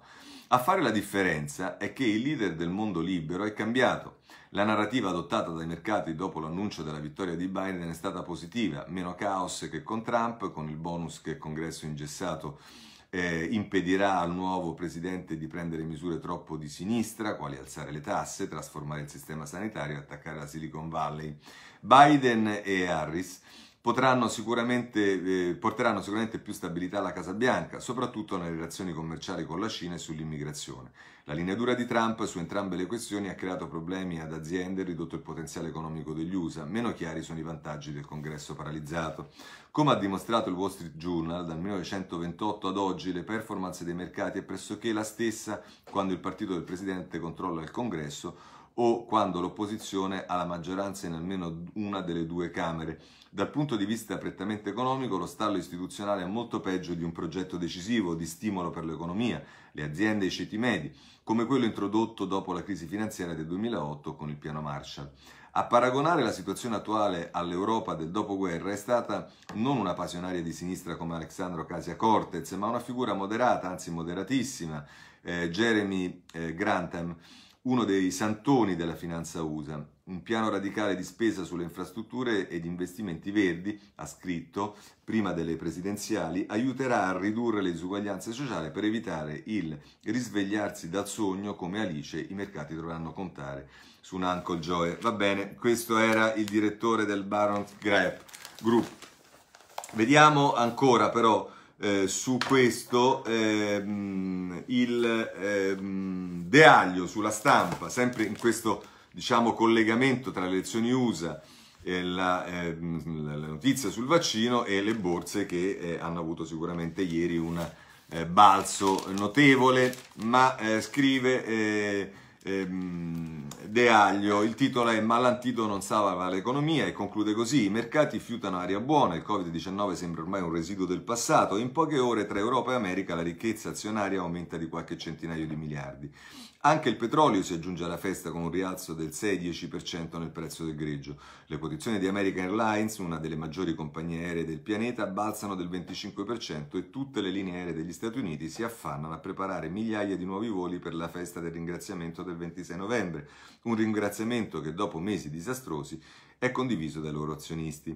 [SPEAKER 1] A fare la differenza è che il leader del mondo libero è cambiato. La narrativa adottata dai mercati dopo l'annuncio della vittoria di Biden è stata positiva, meno caos che con Trump, con il bonus che il congresso ingessato eh, impedirà al nuovo presidente di prendere misure troppo di sinistra, quali alzare le tasse, trasformare il sistema sanitario e attaccare la Silicon Valley. Biden e Harris potranno sicuramente, eh, porteranno sicuramente più stabilità alla Casa Bianca, soprattutto nelle relazioni commerciali con la Cina e sull'immigrazione. La linea dura di Trump su entrambe le questioni ha creato problemi ad aziende e ridotto il potenziale economico degli USA. Meno chiari sono i vantaggi del congresso paralizzato. Come ha dimostrato il Wall Street Journal, dal 1928 ad oggi le performance dei mercati è pressoché la stessa quando il partito del presidente controlla il congresso o quando l'opposizione ha la maggioranza in almeno una delle due Camere. Dal punto di vista prettamente economico, lo stallo istituzionale è molto peggio di un progetto decisivo di stimolo per l'economia, le aziende e i ceti medi, come quello introdotto dopo la crisi finanziaria del 2008 con il piano Marshall. A paragonare la situazione attuale all'Europa del dopoguerra è stata non una passionaria di sinistra come Alexandro Casia Cortez, ma una figura moderata, anzi moderatissima, eh, Jeremy eh, Grantham, uno dei santoni della finanza USA, un piano radicale di spesa sulle infrastrutture ed investimenti verdi, ha scritto, prima delle presidenziali, aiuterà a ridurre le disuguaglianze sociali per evitare il risvegliarsi dal sogno come Alice i mercati dovranno contare su un Uncle Joe. Va bene, questo era il direttore del Baron Group. Vediamo ancora però eh, su questo ehm, il ehm, De sulla stampa, sempre in questo diciamo, collegamento tra le elezioni USA e la, ehm, la notizia sul vaccino e le borse che eh, hanno avuto sicuramente ieri un eh, balzo notevole, ma eh, scrive eh, Ehm, De Aglio. Il titolo è Ma l'antidoto non salva l'economia e conclude così. I mercati fiutano aria buona, il Covid-19 sembra ormai un residuo del passato. In poche ore tra Europa e America la ricchezza azionaria aumenta di qualche centinaio di miliardi. Anche il petrolio si aggiunge alla festa con un rialzo del 6-10% nel prezzo del greggio. Le posizioni di American Airlines, una delle maggiori compagnie aeree del pianeta, balzano del 25% e tutte le linee aeree degli Stati Uniti si affannano a preparare migliaia di nuovi voli per la festa del ringraziamento del 26 novembre, un ringraziamento che dopo mesi disastrosi è condiviso dai loro azionisti.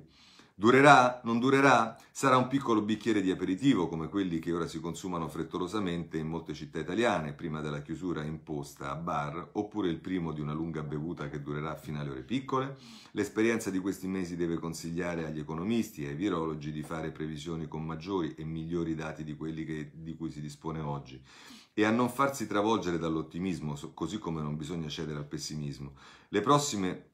[SPEAKER 1] Durerà? Non durerà? Sarà un piccolo bicchiere di aperitivo come quelli che ora si consumano frettolosamente in molte città italiane prima della chiusura imposta a bar, oppure il primo di una lunga bevuta che durerà fino alle ore piccole? L'esperienza di questi mesi deve consigliare agli economisti e ai virologi di fare previsioni con maggiori e migliori dati di quelli che, di cui si dispone oggi e a non farsi travolgere dall'ottimismo, così come non bisogna cedere al pessimismo. Le prossime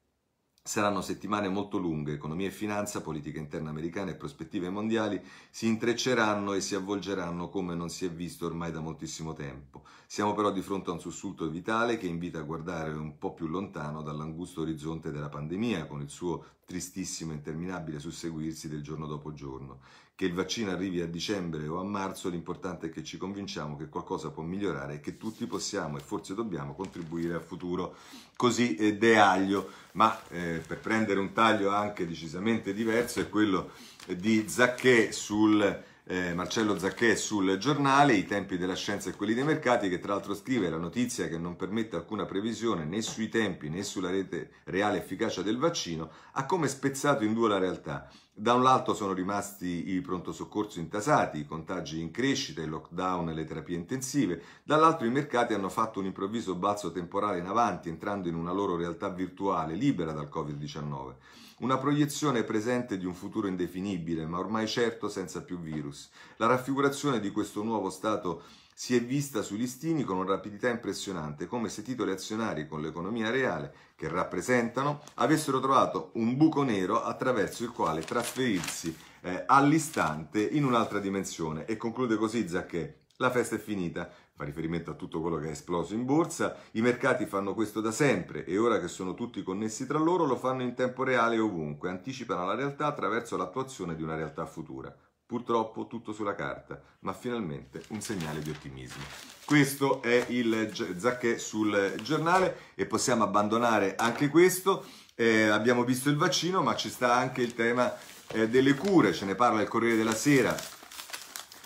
[SPEAKER 1] Saranno settimane molto lunghe, economia e finanza, politica interna americana e prospettive mondiali si intrecceranno e si avvolgeranno come non si è visto ormai da moltissimo tempo. Siamo però di fronte a un sussulto vitale che invita a guardare un po' più lontano dall'angusto orizzonte della pandemia, con il suo tristissimo e interminabile susseguirsi del giorno dopo giorno. Che il vaccino arrivi a dicembre o a marzo, l'importante è che ci convinciamo che qualcosa può migliorare e che tutti possiamo e forse dobbiamo contribuire al futuro. Così De Aglio, ma eh, per prendere un taglio anche decisamente diverso è quello di Zacchè sul eh, Marcello Zacchè sul giornale I tempi della scienza e quelli dei mercati, che tra l'altro scrive la notizia che non permette alcuna previsione né sui tempi né sulla rete reale efficacia del vaccino, ha come spezzato in due la realtà. Da un lato sono rimasti i pronto soccorso intasati, i contagi in crescita, i lockdown e le terapie intensive, dall'altro i mercati hanno fatto un improvviso balzo temporale in avanti, entrando in una loro realtà virtuale, libera dal Covid-19. Una proiezione presente di un futuro indefinibile, ma ormai certo senza più virus. La raffigurazione di questo nuovo stato si è vista sui listini con una rapidità impressionante, come se titoli azionari con l'economia reale che rappresentano avessero trovato un buco nero attraverso il quale trasferirsi eh, all'istante in un'altra dimensione. E conclude così Zacchè, la festa è finita, fa riferimento a tutto quello che è esploso in borsa, i mercati fanno questo da sempre e ora che sono tutti connessi tra loro lo fanno in tempo reale ovunque, anticipano la realtà attraverso l'attuazione di una realtà futura. Purtroppo tutto sulla carta, ma finalmente un segnale di ottimismo. Questo è il Zacchè sul giornale e possiamo abbandonare anche questo. Eh, abbiamo visto il vaccino, ma ci sta anche il tema eh, delle cure, ce ne parla il Corriere della Sera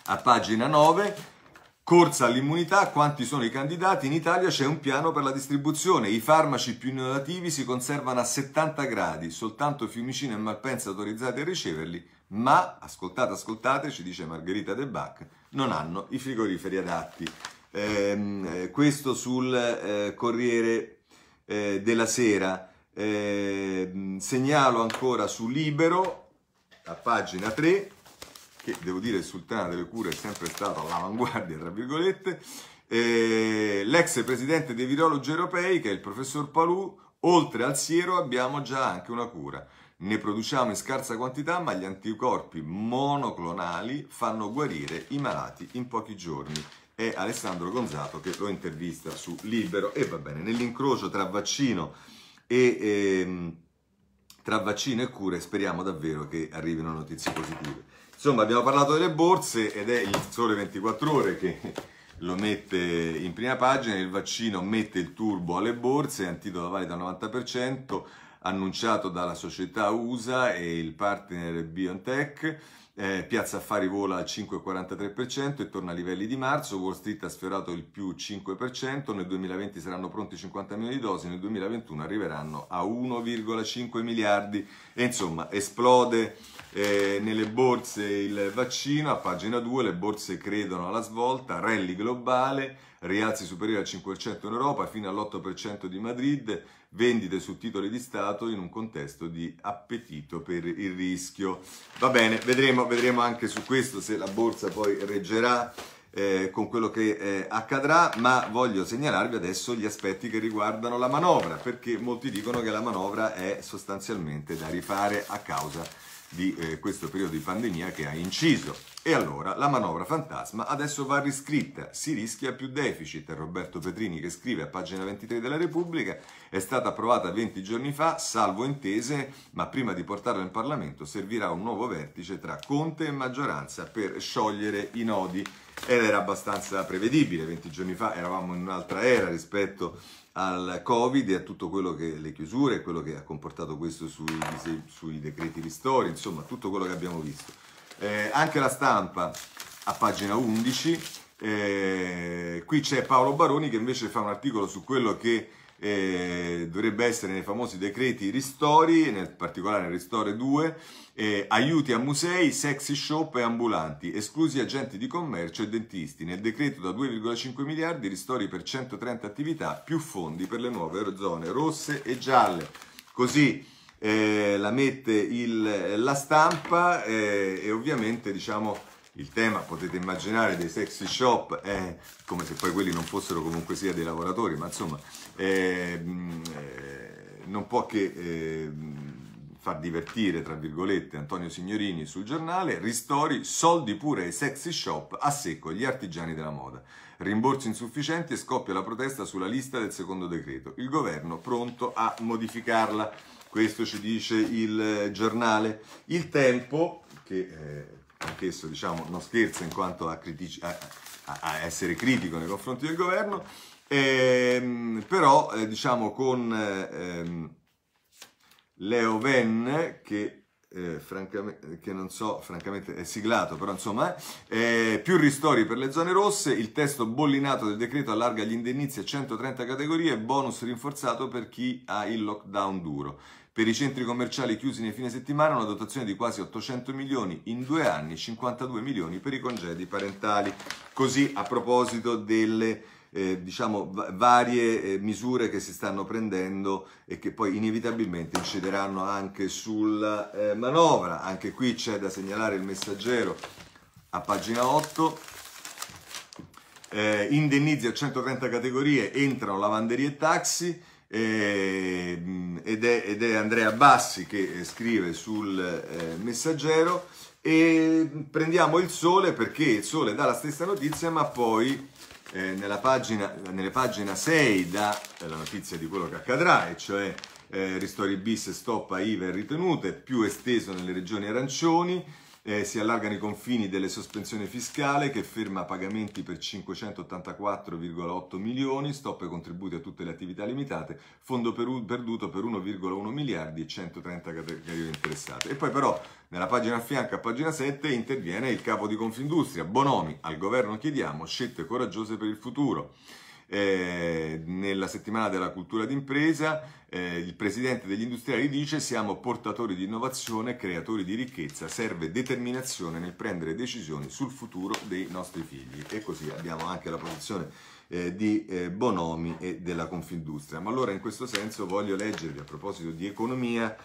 [SPEAKER 1] a pagina 9. Corsa all'immunità, quanti sono i candidati? In Italia c'è un piano per la distribuzione, i farmaci più innovativi si conservano a 70 gradi, soltanto Fiumicino e Malpensa autorizzati a riceverli, ma, ascoltate, ascoltate, ci dice Margherita De Bach, non hanno i frigoriferi adatti. Ehm, eh, questo sul eh, Corriere eh, della Sera. Ehm, segnalo ancora su Libero, a pagina 3, che devo dire sul tema delle cure è sempre stato all'avanguardia, tra virgolette, eh, l'ex presidente dei virologi europei, che è il professor Palù, oltre al siero abbiamo già anche una cura. Ne produciamo in scarsa quantità, ma gli anticorpi monoclonali fanno guarire i malati in pochi giorni. È Alessandro Gonzato che lo intervista su Libero. E va bene, nell'incrocio tra vaccino e... Ehm, tra vaccino e cure speriamo davvero che arrivino notizie positive. Insomma, abbiamo parlato delle borse ed è il sole 24 ore che lo mette in prima pagina, il vaccino mette il turbo alle borse, antidoto valido al 90%, annunciato dalla società USA e il partner BioNTech, eh, Piazza Affari vola al 5,43% e torna a livelli di marzo, Wall Street ha sfiorato il più 5%, nel 2020 saranno pronti 50 milioni di dosi, nel 2021 arriveranno a 1,5 miliardi e insomma esplode eh, nelle borse il vaccino, a pagina 2 le borse credono alla svolta, rally globale, rialzi superiori al 5% in Europa fino all'8% di Madrid, vendite su titoli di Stato in un contesto di appetito per il rischio. Va bene, vedremo, vedremo anche su questo se la borsa poi reggerà. Eh, con quello che eh, accadrà, ma voglio segnalarvi adesso gli aspetti che riguardano la manovra, perché molti dicono che la manovra è sostanzialmente da rifare a causa di eh, questo periodo di pandemia che ha inciso e allora la manovra fantasma adesso va riscritta, si rischia più deficit. È Roberto Petrini che scrive a pagina 23 della Repubblica, è stata approvata 20 giorni fa, salvo intese, ma prima di portarla in Parlamento servirà un nuovo vertice tra Conte e maggioranza per sciogliere i nodi. Ed era abbastanza prevedibile, 20 giorni fa eravamo in un'altra era rispetto al Covid e a tutto quello che le chiusure, quello che ha comportato questo sui, sui decreti storia, insomma tutto quello che abbiamo visto. Eh, anche la stampa a pagina 11. Eh, qui c'è Paolo Baroni che invece fa un articolo su quello che eh, dovrebbe essere nei famosi decreti ristori, nel particolare nel ristore 2, eh, aiuti a musei, sexy shop e ambulanti, esclusi agenti di commercio e dentisti. Nel decreto da 2,5 miliardi, ristori per 130 attività, più fondi per le nuove zone rosse e gialle. Così eh, la mette il, la stampa eh, e ovviamente diciamo il tema potete immaginare dei sexy shop è come se poi quelli non fossero comunque sia dei lavoratori ma insomma eh, eh non può che eh, far divertire, tra virgolette, Antonio Signorini sul giornale, ristori, soldi pure ai sexy shop, a secco gli artigiani della moda. Rimborsi insufficienti e scoppia la protesta sulla lista del secondo decreto. Il governo pronto a modificarla questo ci dice il eh, giornale. Il tempo, che eh, anch'esso diciamo, non scherza in quanto a, a, a, essere critico nei confronti del governo, ehm, però eh, diciamo con ehm, Leo Venn che eh, francamente, che non so, francamente è siglato, però insomma, eh, più ristori per le zone rosse, il testo bollinato del decreto allarga gli indennizi a 130 categorie, bonus rinforzato per chi ha il lockdown duro. Per i centri commerciali chiusi nei fine settimana una dotazione di quasi 800 milioni in due anni, 52 milioni per i congedi parentali. Così a proposito delle eh, diciamo, v- varie eh, misure che si stanno prendendo e che poi inevitabilmente incideranno anche sulla eh, manovra. Anche qui c'è da segnalare il messaggero a pagina 8. Eh, indennizi a 130 categorie, entrano lavanderie e taxi eh, ed, è, ed, è, Andrea Bassi che eh, scrive sul eh, messaggero e prendiamo il sole perché il sole dà la stessa notizia ma poi eh, nella pagina, nella pagina 6 dà eh, la notizia di quello che accadrà e cioè eh, Ristori bis stoppa IVA e ritenute più esteso nelle regioni arancioni eh, si allargano i confini delle sospensioni fiscali che ferma pagamenti per 584,8 milioni, stop ai contributi a tutte le attività limitate, fondo per, perduto per 1,1 miliardi e 130 categorie interessate. E poi però nella pagina a fianco a pagina 7 interviene il capo di Confindustria, Bonomi, al governo chiediamo scelte coraggiose per il futuro eh, nella settimana della cultura d'impresa eh, il presidente degli industriali dice siamo portatori di innovazione, creatori di ricchezza, serve determinazione nel prendere decisioni sul futuro dei nostri figli e così abbiamo anche la posizione eh, di eh, Bonomi e della Confindustria. Ma allora in questo senso voglio leggervi a proposito di economia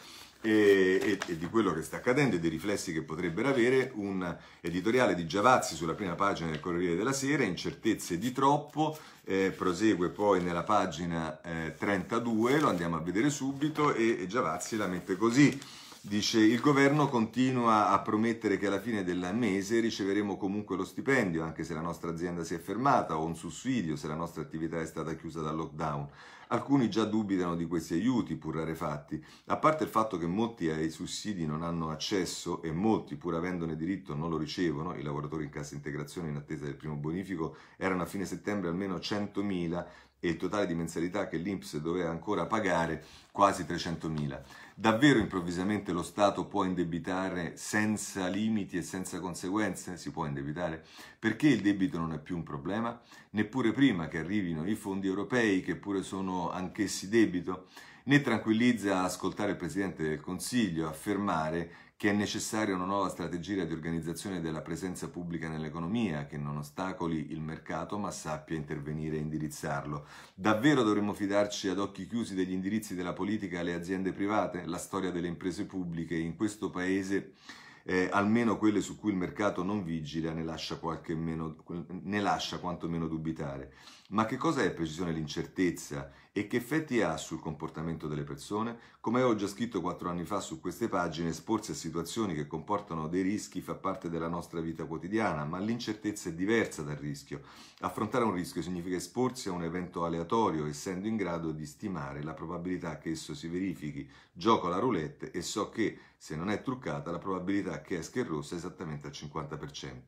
[SPEAKER 1] e, e, e, di quello che sta accadendo e dei riflessi che potrebbero avere un editoriale di Giavazzi sulla prima pagina del Corriere della Sera, incertezze di troppo, eh, prosegue poi nella pagina eh, 32, lo andiamo a vedere subito e, e Giavazzi la mette così. Dice, il governo continua a promettere che alla fine del mese riceveremo comunque lo stipendio, anche se la nostra azienda si è fermata, o un sussidio se la nostra attività è stata chiusa dal lockdown. Alcuni già dubitano di questi aiuti, pur rarefatti. A parte il fatto che molti ai sussidi non hanno accesso e molti, pur avendone diritto, non lo ricevono, i lavoratori in cassa integrazione in attesa del primo bonifico erano a fine settembre almeno 100.000, e il totale di mensilità che l'Inps doveva ancora pagare quasi 300.000. Davvero improvvisamente lo Stato può indebitare senza limiti e senza conseguenze? Si può indebitare? Perché il debito non è più un problema? Neppure prima che arrivino i fondi europei, che pure sono anch'essi debito? Ne tranquillizza ascoltare il Presidente del Consiglio affermare che è necessaria una nuova strategia di organizzazione della presenza pubblica nell'economia che non ostacoli il mercato ma sappia intervenire e indirizzarlo. Davvero dovremmo fidarci ad occhi chiusi degli indirizzi della politica alle aziende private? La storia delle imprese pubbliche in questo paese... Eh, almeno quelle su cui il mercato non vigila ne lascia, qualche meno, ne lascia quantomeno dubitare. Ma che cosa è precisione l'incertezza e che effetti ha sul comportamento delle persone? Come ho già scritto quattro anni fa su queste pagine, esporsi a situazioni che comportano dei rischi fa parte della nostra vita quotidiana, ma l'incertezza è diversa dal rischio. Affrontare un rischio significa esporsi a un evento aleatorio, essendo in grado di stimare la probabilità che esso si verifichi. Gioco alla roulette e so che, se non è truccata, la probabilità che esca il rossa è esattamente al 50%.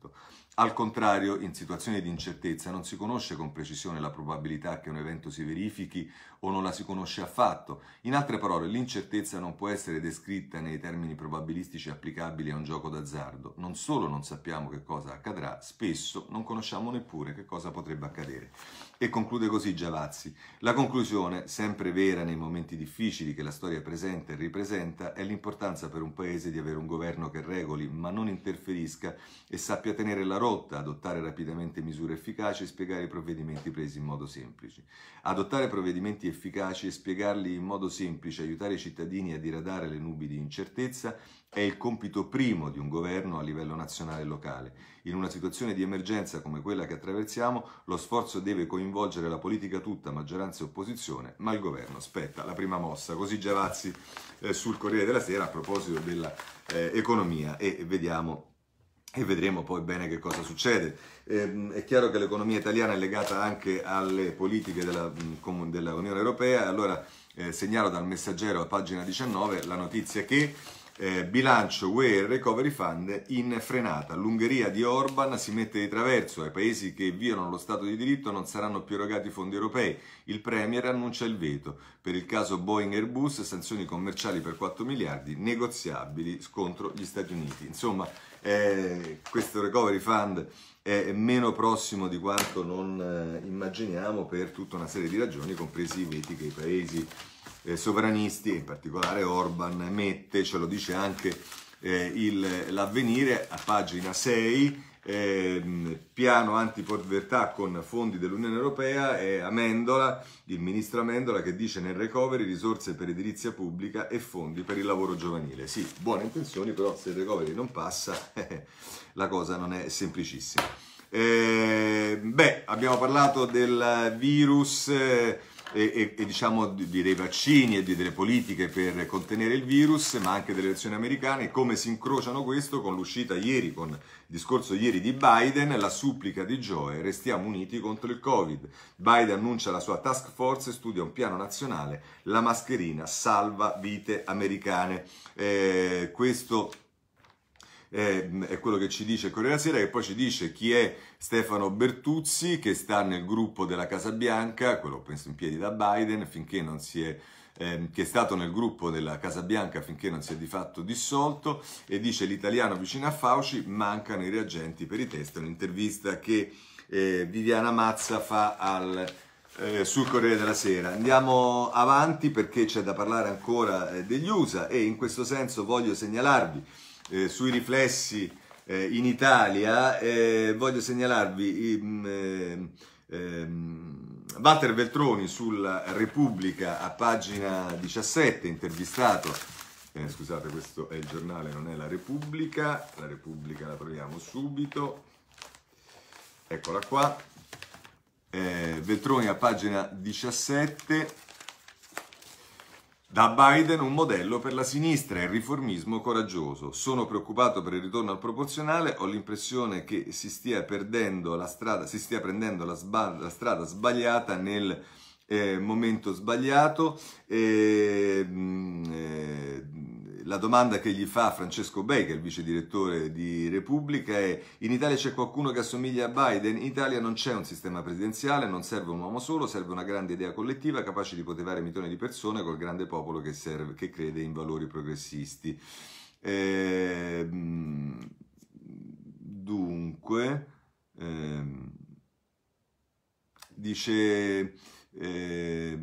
[SPEAKER 1] Al contrario, in situazioni di incertezza non si conosce con precisione la probabilità che un evento si verifichi o non la si conosce affatto. In altre parole, l'incertezza non può essere descritta nei termini probabilistici applicabili a un gioco d'azzardo. Non solo non sappiamo che cosa accadrà, spesso non conosciamo neppure che cosa potrebbe accadere. E conclude così Giavazzi. La conclusione, sempre vera nei momenti difficili che la storia presenta e ripresenta, è l'importanza per un paese di avere un governo che regoli ma non interferisca e sappia tenere la rotta, adottare rapidamente misure efficaci e spiegare i provvedimenti presi in modo semplice. Adottare provvedimenti efficaci e spiegarli in modo semplice, aiutare i cittadini a diradare le nubi di incertezza, è il compito primo di un governo a livello nazionale e locale. In una situazione di emergenza come quella che attraversiamo, lo sforzo deve coinvolgere la politica tutta, maggioranza e opposizione, ma il governo aspetta la prima mossa. Così Giavazzi eh, sul Corriere della Sera a proposito dell'economia eh, e vediamo e vedremo poi bene che cosa succede. Ehm, è chiaro che l'economia italiana è legata anche alle politiche della, della Europea, allora eh, segnalo dal messaggero a pagina 19 la notizia che eh, bilancio UE e recovery fund in frenata. L'Ungheria di Orban si mette di traverso, ai paesi che violano lo Stato di diritto non saranno più erogati fondi europei. Il Premier annuncia il veto. Per il caso Boeing Airbus, sanzioni commerciali per 4 miliardi, negoziabili contro gli Stati Uniti. Insomma, eh, questo recovery fund è meno prossimo di quanto non eh, immaginiamo per tutta una serie di ragioni, compresi i veti che i paesi eh, sovranisti, in particolare Orban, mette, ce lo dice anche eh, l'avvenire a pagina 6 eh, piano antipovertà con fondi dell'Unione Europea e Amendola, il ministro Amendola che dice nel recovery risorse per edilizia pubblica e fondi per il lavoro giovanile. Sì, buone intenzioni, però se il recovery non passa la cosa non è semplicissima. Eh, beh, abbiamo parlato del virus... Eh, e, e, e diciamo di, dei vaccini e di, delle politiche per contenere il virus, ma anche delle elezioni americane, come si incrociano questo con l'uscita ieri, con il discorso ieri di Biden, la supplica di Joe, restiamo uniti contro il Covid. Biden annuncia la sua task force, studia un piano nazionale, la mascherina salva vite americane. Eh, questo eh, è quello che ci dice Corriere della Sera, che poi ci dice chi è Stefano Bertuzzi, che sta nel gruppo della Casa Bianca, quello penso in piedi da Biden, finché non si è ehm, che è stato nel gruppo della Casa Bianca finché non si è di fatto dissolto e dice l'italiano vicino a Fauci mancano i reagenti per i test, è un'intervista che eh, Viviana Mazza fa al, eh, sul Corriere della Sera. Andiamo avanti perché c'è da parlare ancora eh, degli USA e in questo senso voglio segnalarvi eh, sui riflessi eh, in Italia, eh, voglio segnalarvi ehm, ehm, Walter Veltroni sulla Repubblica a pagina 17, intervistato, eh, scusate questo è il giornale, non è la Repubblica, la Repubblica la troviamo subito, eccola qua, eh, Veltroni a pagina 17, da Biden un modello per la sinistra, e il riformismo coraggioso. Sono preoccupato per il ritorno al proporzionale, ho l'impressione che si stia, perdendo la strada, si stia prendendo la, sba- la strada sbagliata nel eh, momento sbagliato. Ehm, eh, eh, la domanda che gli fa Francesco Bei, che è il vice direttore di Repubblica, è in Italia c'è qualcuno che assomiglia a Biden? In Italia non c'è un sistema presidenziale, non serve un uomo solo, serve una grande idea collettiva capace di potevare milioni di persone col grande popolo che, serve, che crede in valori progressisti. Eh, dunque, eh, dice... Eh,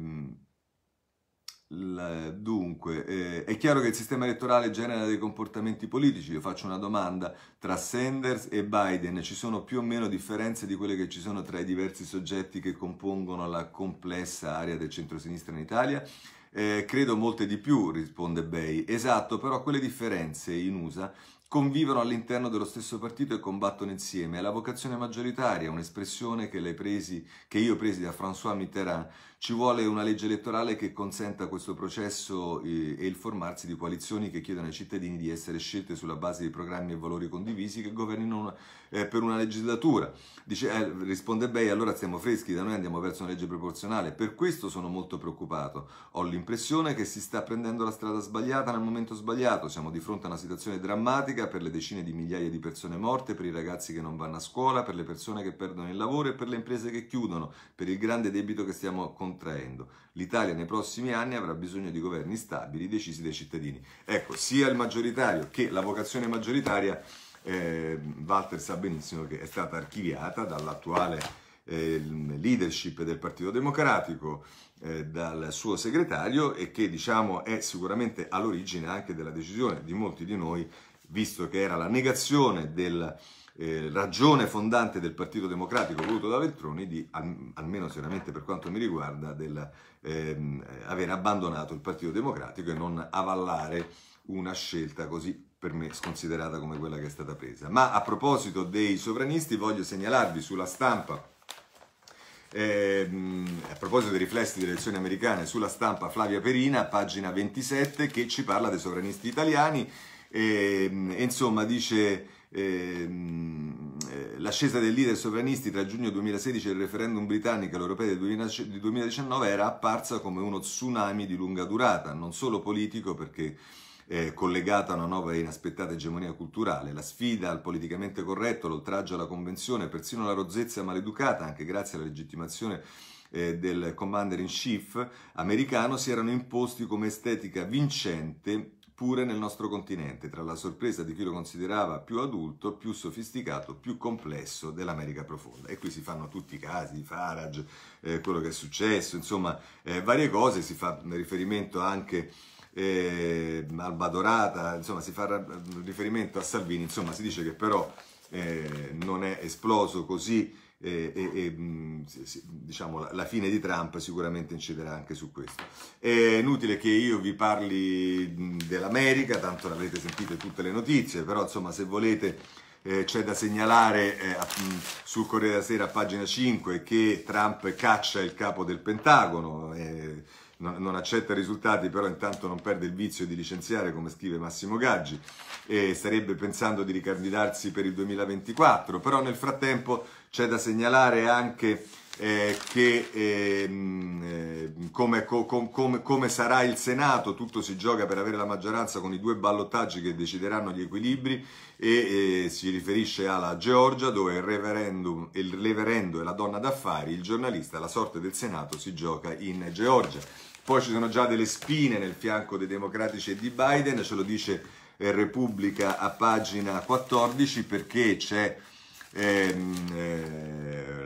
[SPEAKER 1] Dunque, eh, è chiaro che il sistema elettorale genera dei comportamenti politici. Io faccio una domanda: tra Sanders e Biden ci sono più o meno differenze di quelle che ci sono tra i diversi soggetti che compongono la complessa area del centro-sinistra in Italia? Eh, credo molte di più, risponde Bay. Esatto, però quelle differenze in USA convivono all'interno dello stesso partito e combattono insieme. È la vocazione maggioritaria, un'espressione che, presi, che io presi da François Mitterrand ci vuole una legge elettorale che consenta questo processo eh, e il formarsi di coalizioni che chiedano ai cittadini di essere scelte sulla base di programmi e valori condivisi che governino una, eh, per una legislatura. Dice, eh, risponde Bey, allora siamo freschi, da noi andiamo verso una legge proporzionale. Per questo sono molto preoccupato. Ho l'impressione che si sta prendendo la strada sbagliata nel momento sbagliato. Siamo di fronte a una situazione drammatica per le decine di migliaia di persone morte, per i ragazzi che non vanno a scuola, per le persone che perdono il lavoro e per le imprese che chiudono, per il grande debito che stiamo con contraendo. L'Italia nei prossimi anni avrà bisogno di governi stabili decisi dai cittadini. Ecco, sia il maggioritario che la vocazione maggioritaria, eh, Walter sa benissimo che è stata archiviata dall'attuale eh, leadership del Partito Democratico, eh, dal suo segretario e che diciamo è sicuramente all'origine anche della decisione di molti di noi, visto che era la negazione del eh, ragione fondante del Partito Democratico voluto da Veltroni di, al, almeno seriamente per quanto mi riguarda, del ehm, aver abbandonato il Partito Democratico e non avallare una scelta così per me sconsiderata come quella che è stata presa. Ma a proposito dei sovranisti voglio segnalarvi sulla stampa eh, a proposito dei riflessi delle elezioni americane sulla stampa Flavia Perina, pagina 27, che ci parla dei sovranisti italiani e, ehm, e insomma dice Ehm, eh, l'ascesa del leader sovranisti tra giugno 2016 e il referendum britannico e l'europeo del 2019 era apparsa come uno tsunami di lunga durata, non solo politico perché collegata a una nuova e inaspettata egemonia culturale, la sfida al politicamente corretto, l'oltraggio alla convenzione, persino la rozzezza maleducata, anche grazie alla legittimazione eh, del commander in chief americano si erano imposti come estetica vincente pure nel nostro continente, tra la sorpresa di chi lo considerava più adulto, più sofisticato, più complesso dell'America profonda. E qui si fanno tutti i casi, Farage, eh, quello che è successo, insomma, eh, varie cose, si fa riferimento anche eh, Alba Dorata, insomma, si fa riferimento a Salvini, insomma, si dice che però eh, non è esploso così e, e, e mm, diciamo, la, la, fine di Trump sicuramente inciderà anche su questo. È inutile che io vi parli mm, dell'America, tanto l'avrete sentito tutte le notizie, però insomma se volete eh, c'è da segnalare eh, mm, sul Corriere della Sera a pagina 5 che Trump caccia il capo del Pentagono. Eh, non, accetta risultati, però intanto non perde il vizio di licenziare, come scrive Massimo Gaggi, e starebbe pensando di ricandidarsi per il 2024, però nel frattempo c'è da segnalare anche eh, che ehm, eh, come, com, come, come, sarà il Senato, tutto si gioca per avere la maggioranza con i due ballottaggi che decideranno gli equilibri e eh, si riferisce alla Georgia dove il, reverendum, il reverendo e la donna d'affari, il giornalista, la sorte del Senato si gioca in Georgia. Poi ci sono già delle spine nel fianco dei democratici e di Biden, ce lo dice eh, Repubblica a pagina 14 perché c'è eh,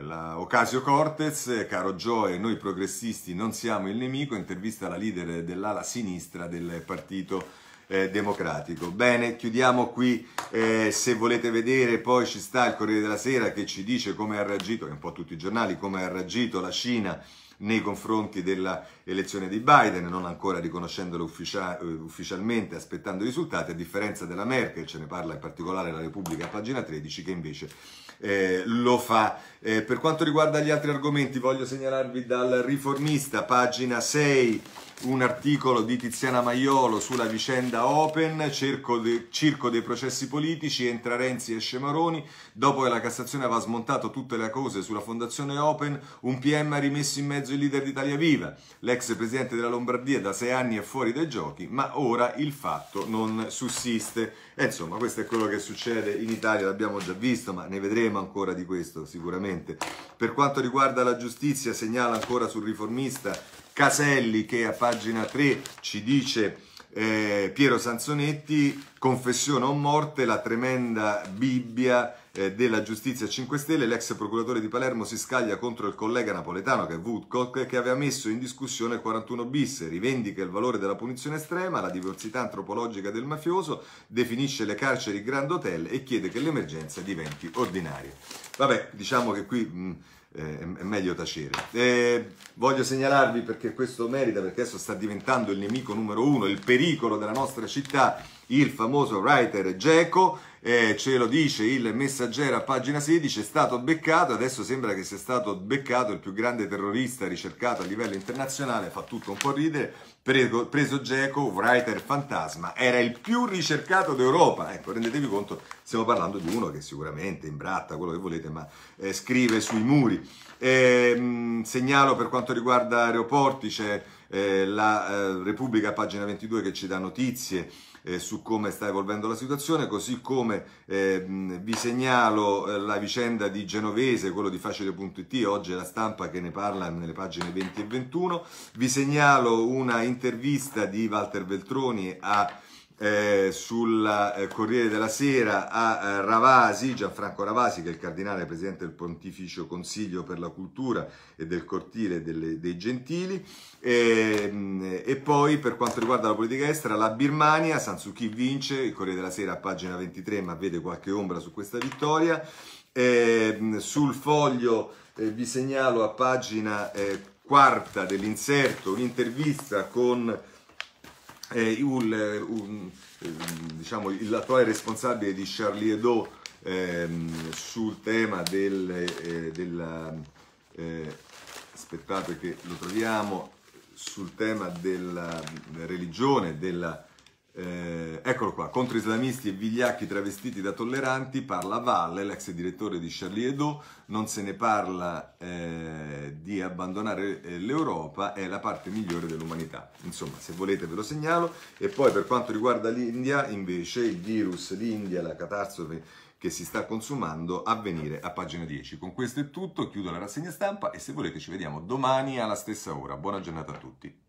[SPEAKER 1] la Ocasio Cortez, caro Joe, noi progressisti non siamo il nemico, intervista la leader dell'ala sinistra del partito eh, democratico. Bene, chiudiamo qui, eh, se volete vedere poi ci sta il Corriere della Sera che ci dice come ha reagito, è un po' tutti i giornali, come ha reagito la Cina nei confronti dell'elezione di Biden, non ancora riconoscendolo ufficia- eh, ufficialmente, aspettando i risultati, a differenza della Merkel, ce ne parla in particolare la Repubblica a pagina 13, che invece eh, lo fa. Eh, per quanto riguarda gli altri argomenti, voglio segnalarvi dal riformista, pagina 6 un articolo di Tiziana Maiolo sulla vicenda Open, circo, de, circo dei processi politici, entra Renzi e Scemaroni, dopo che la Cassazione aveva smontato tutte le accuse sulla fondazione Open, un PM ha rimesso in mezzo il leader d'Italia Viva, l'ex presidente della Lombardia da sei anni è fuori dai giochi, ma ora il fatto non sussiste. E insomma, questo è quello che succede in Italia, l'abbiamo già visto, ma ne vedremo ancora di questo sicuramente. Per quanto riguarda la giustizia, segnala ancora sul riformista Caselli che a pagina 3 ci dice eh, Piero Sanzonetti, confessione o morte, la tremenda Bibbia eh, della giustizia 5 Stelle, l'ex procuratore di Palermo si scaglia contro il collega napoletano che è Woodcock che aveva messo in discussione il 41 bis, rivendica il valore della punizione estrema, la diversità antropologica del mafioso, definisce le carceri grand hotel e chiede che l'emergenza diventi ordinaria. Vabbè, diciamo che qui... Mh, mm, è, meglio tacere. Eh, voglio segnalarvi perché questo merita, perché adesso sta diventando il nemico numero uno, il pericolo della nostra città, il famoso writer Geco eh, ce lo dice il messaggero a pagina 16, è stato beccato, adesso sembra che sia stato beccato il più grande terrorista ricercato a livello internazionale, fa tutto un po' ridere, Prego, preso Geco, writer fantasma, era il più ricercato d'Europa, ecco rendetevi conto, stiamo parlando di uno che sicuramente imbratta quello che volete, ma eh, scrive sui muri. Eh, mh, segnalo per quanto riguarda aeroporti, c'è eh, la eh, Repubblica, pagina 22, che ci dà notizie eh, su come sta evolvendo la situazione, così come eh, vi segnalo eh, la vicenda di Genovese, quello di Facile.it, oggi è la stampa che ne parla nelle pagine 20 e 21, vi segnalo una intervista di Walter Veltroni a eh, sul eh, Corriere della Sera a eh, Ravasi, Gianfranco Ravasi, che è il cardinale presidente del Pontificio Consiglio per la Cultura e del Cortile delle, dei Gentili. E, ehm, e, poi per quanto riguarda la politica estera, la Birmania, Sansuki vince, il Corriere della Sera a pagina 23, ma vede qualche ombra su questa vittoria. Ehm, sul foglio eh, vi segnalo a pagina eh, quarta dell'inserto un'intervista con eh, un, un, diciamo, l'attuale responsabile di Charlie Hebdo ehm, sul tema del, eh, della, eh, aspettate che lo troviamo, sul tema della religione, della eh, eccolo qua, contro islamisti e vigliacchi travestiti da tolleranti parla Valle, l'ex direttore di Charlie Hebdo, non se ne parla eh, di abbandonare eh, l'Europa, è la parte migliore dell'umanità. Insomma, se volete ve lo segnalo. E poi per quanto riguarda l'India, invece, il virus, l'India, la catastrofe che si sta consumando, avvenire a pagina 10. Con questo è tutto, chiudo la rassegna stampa e se volete ci vediamo domani alla stessa ora. Buona giornata a tutti.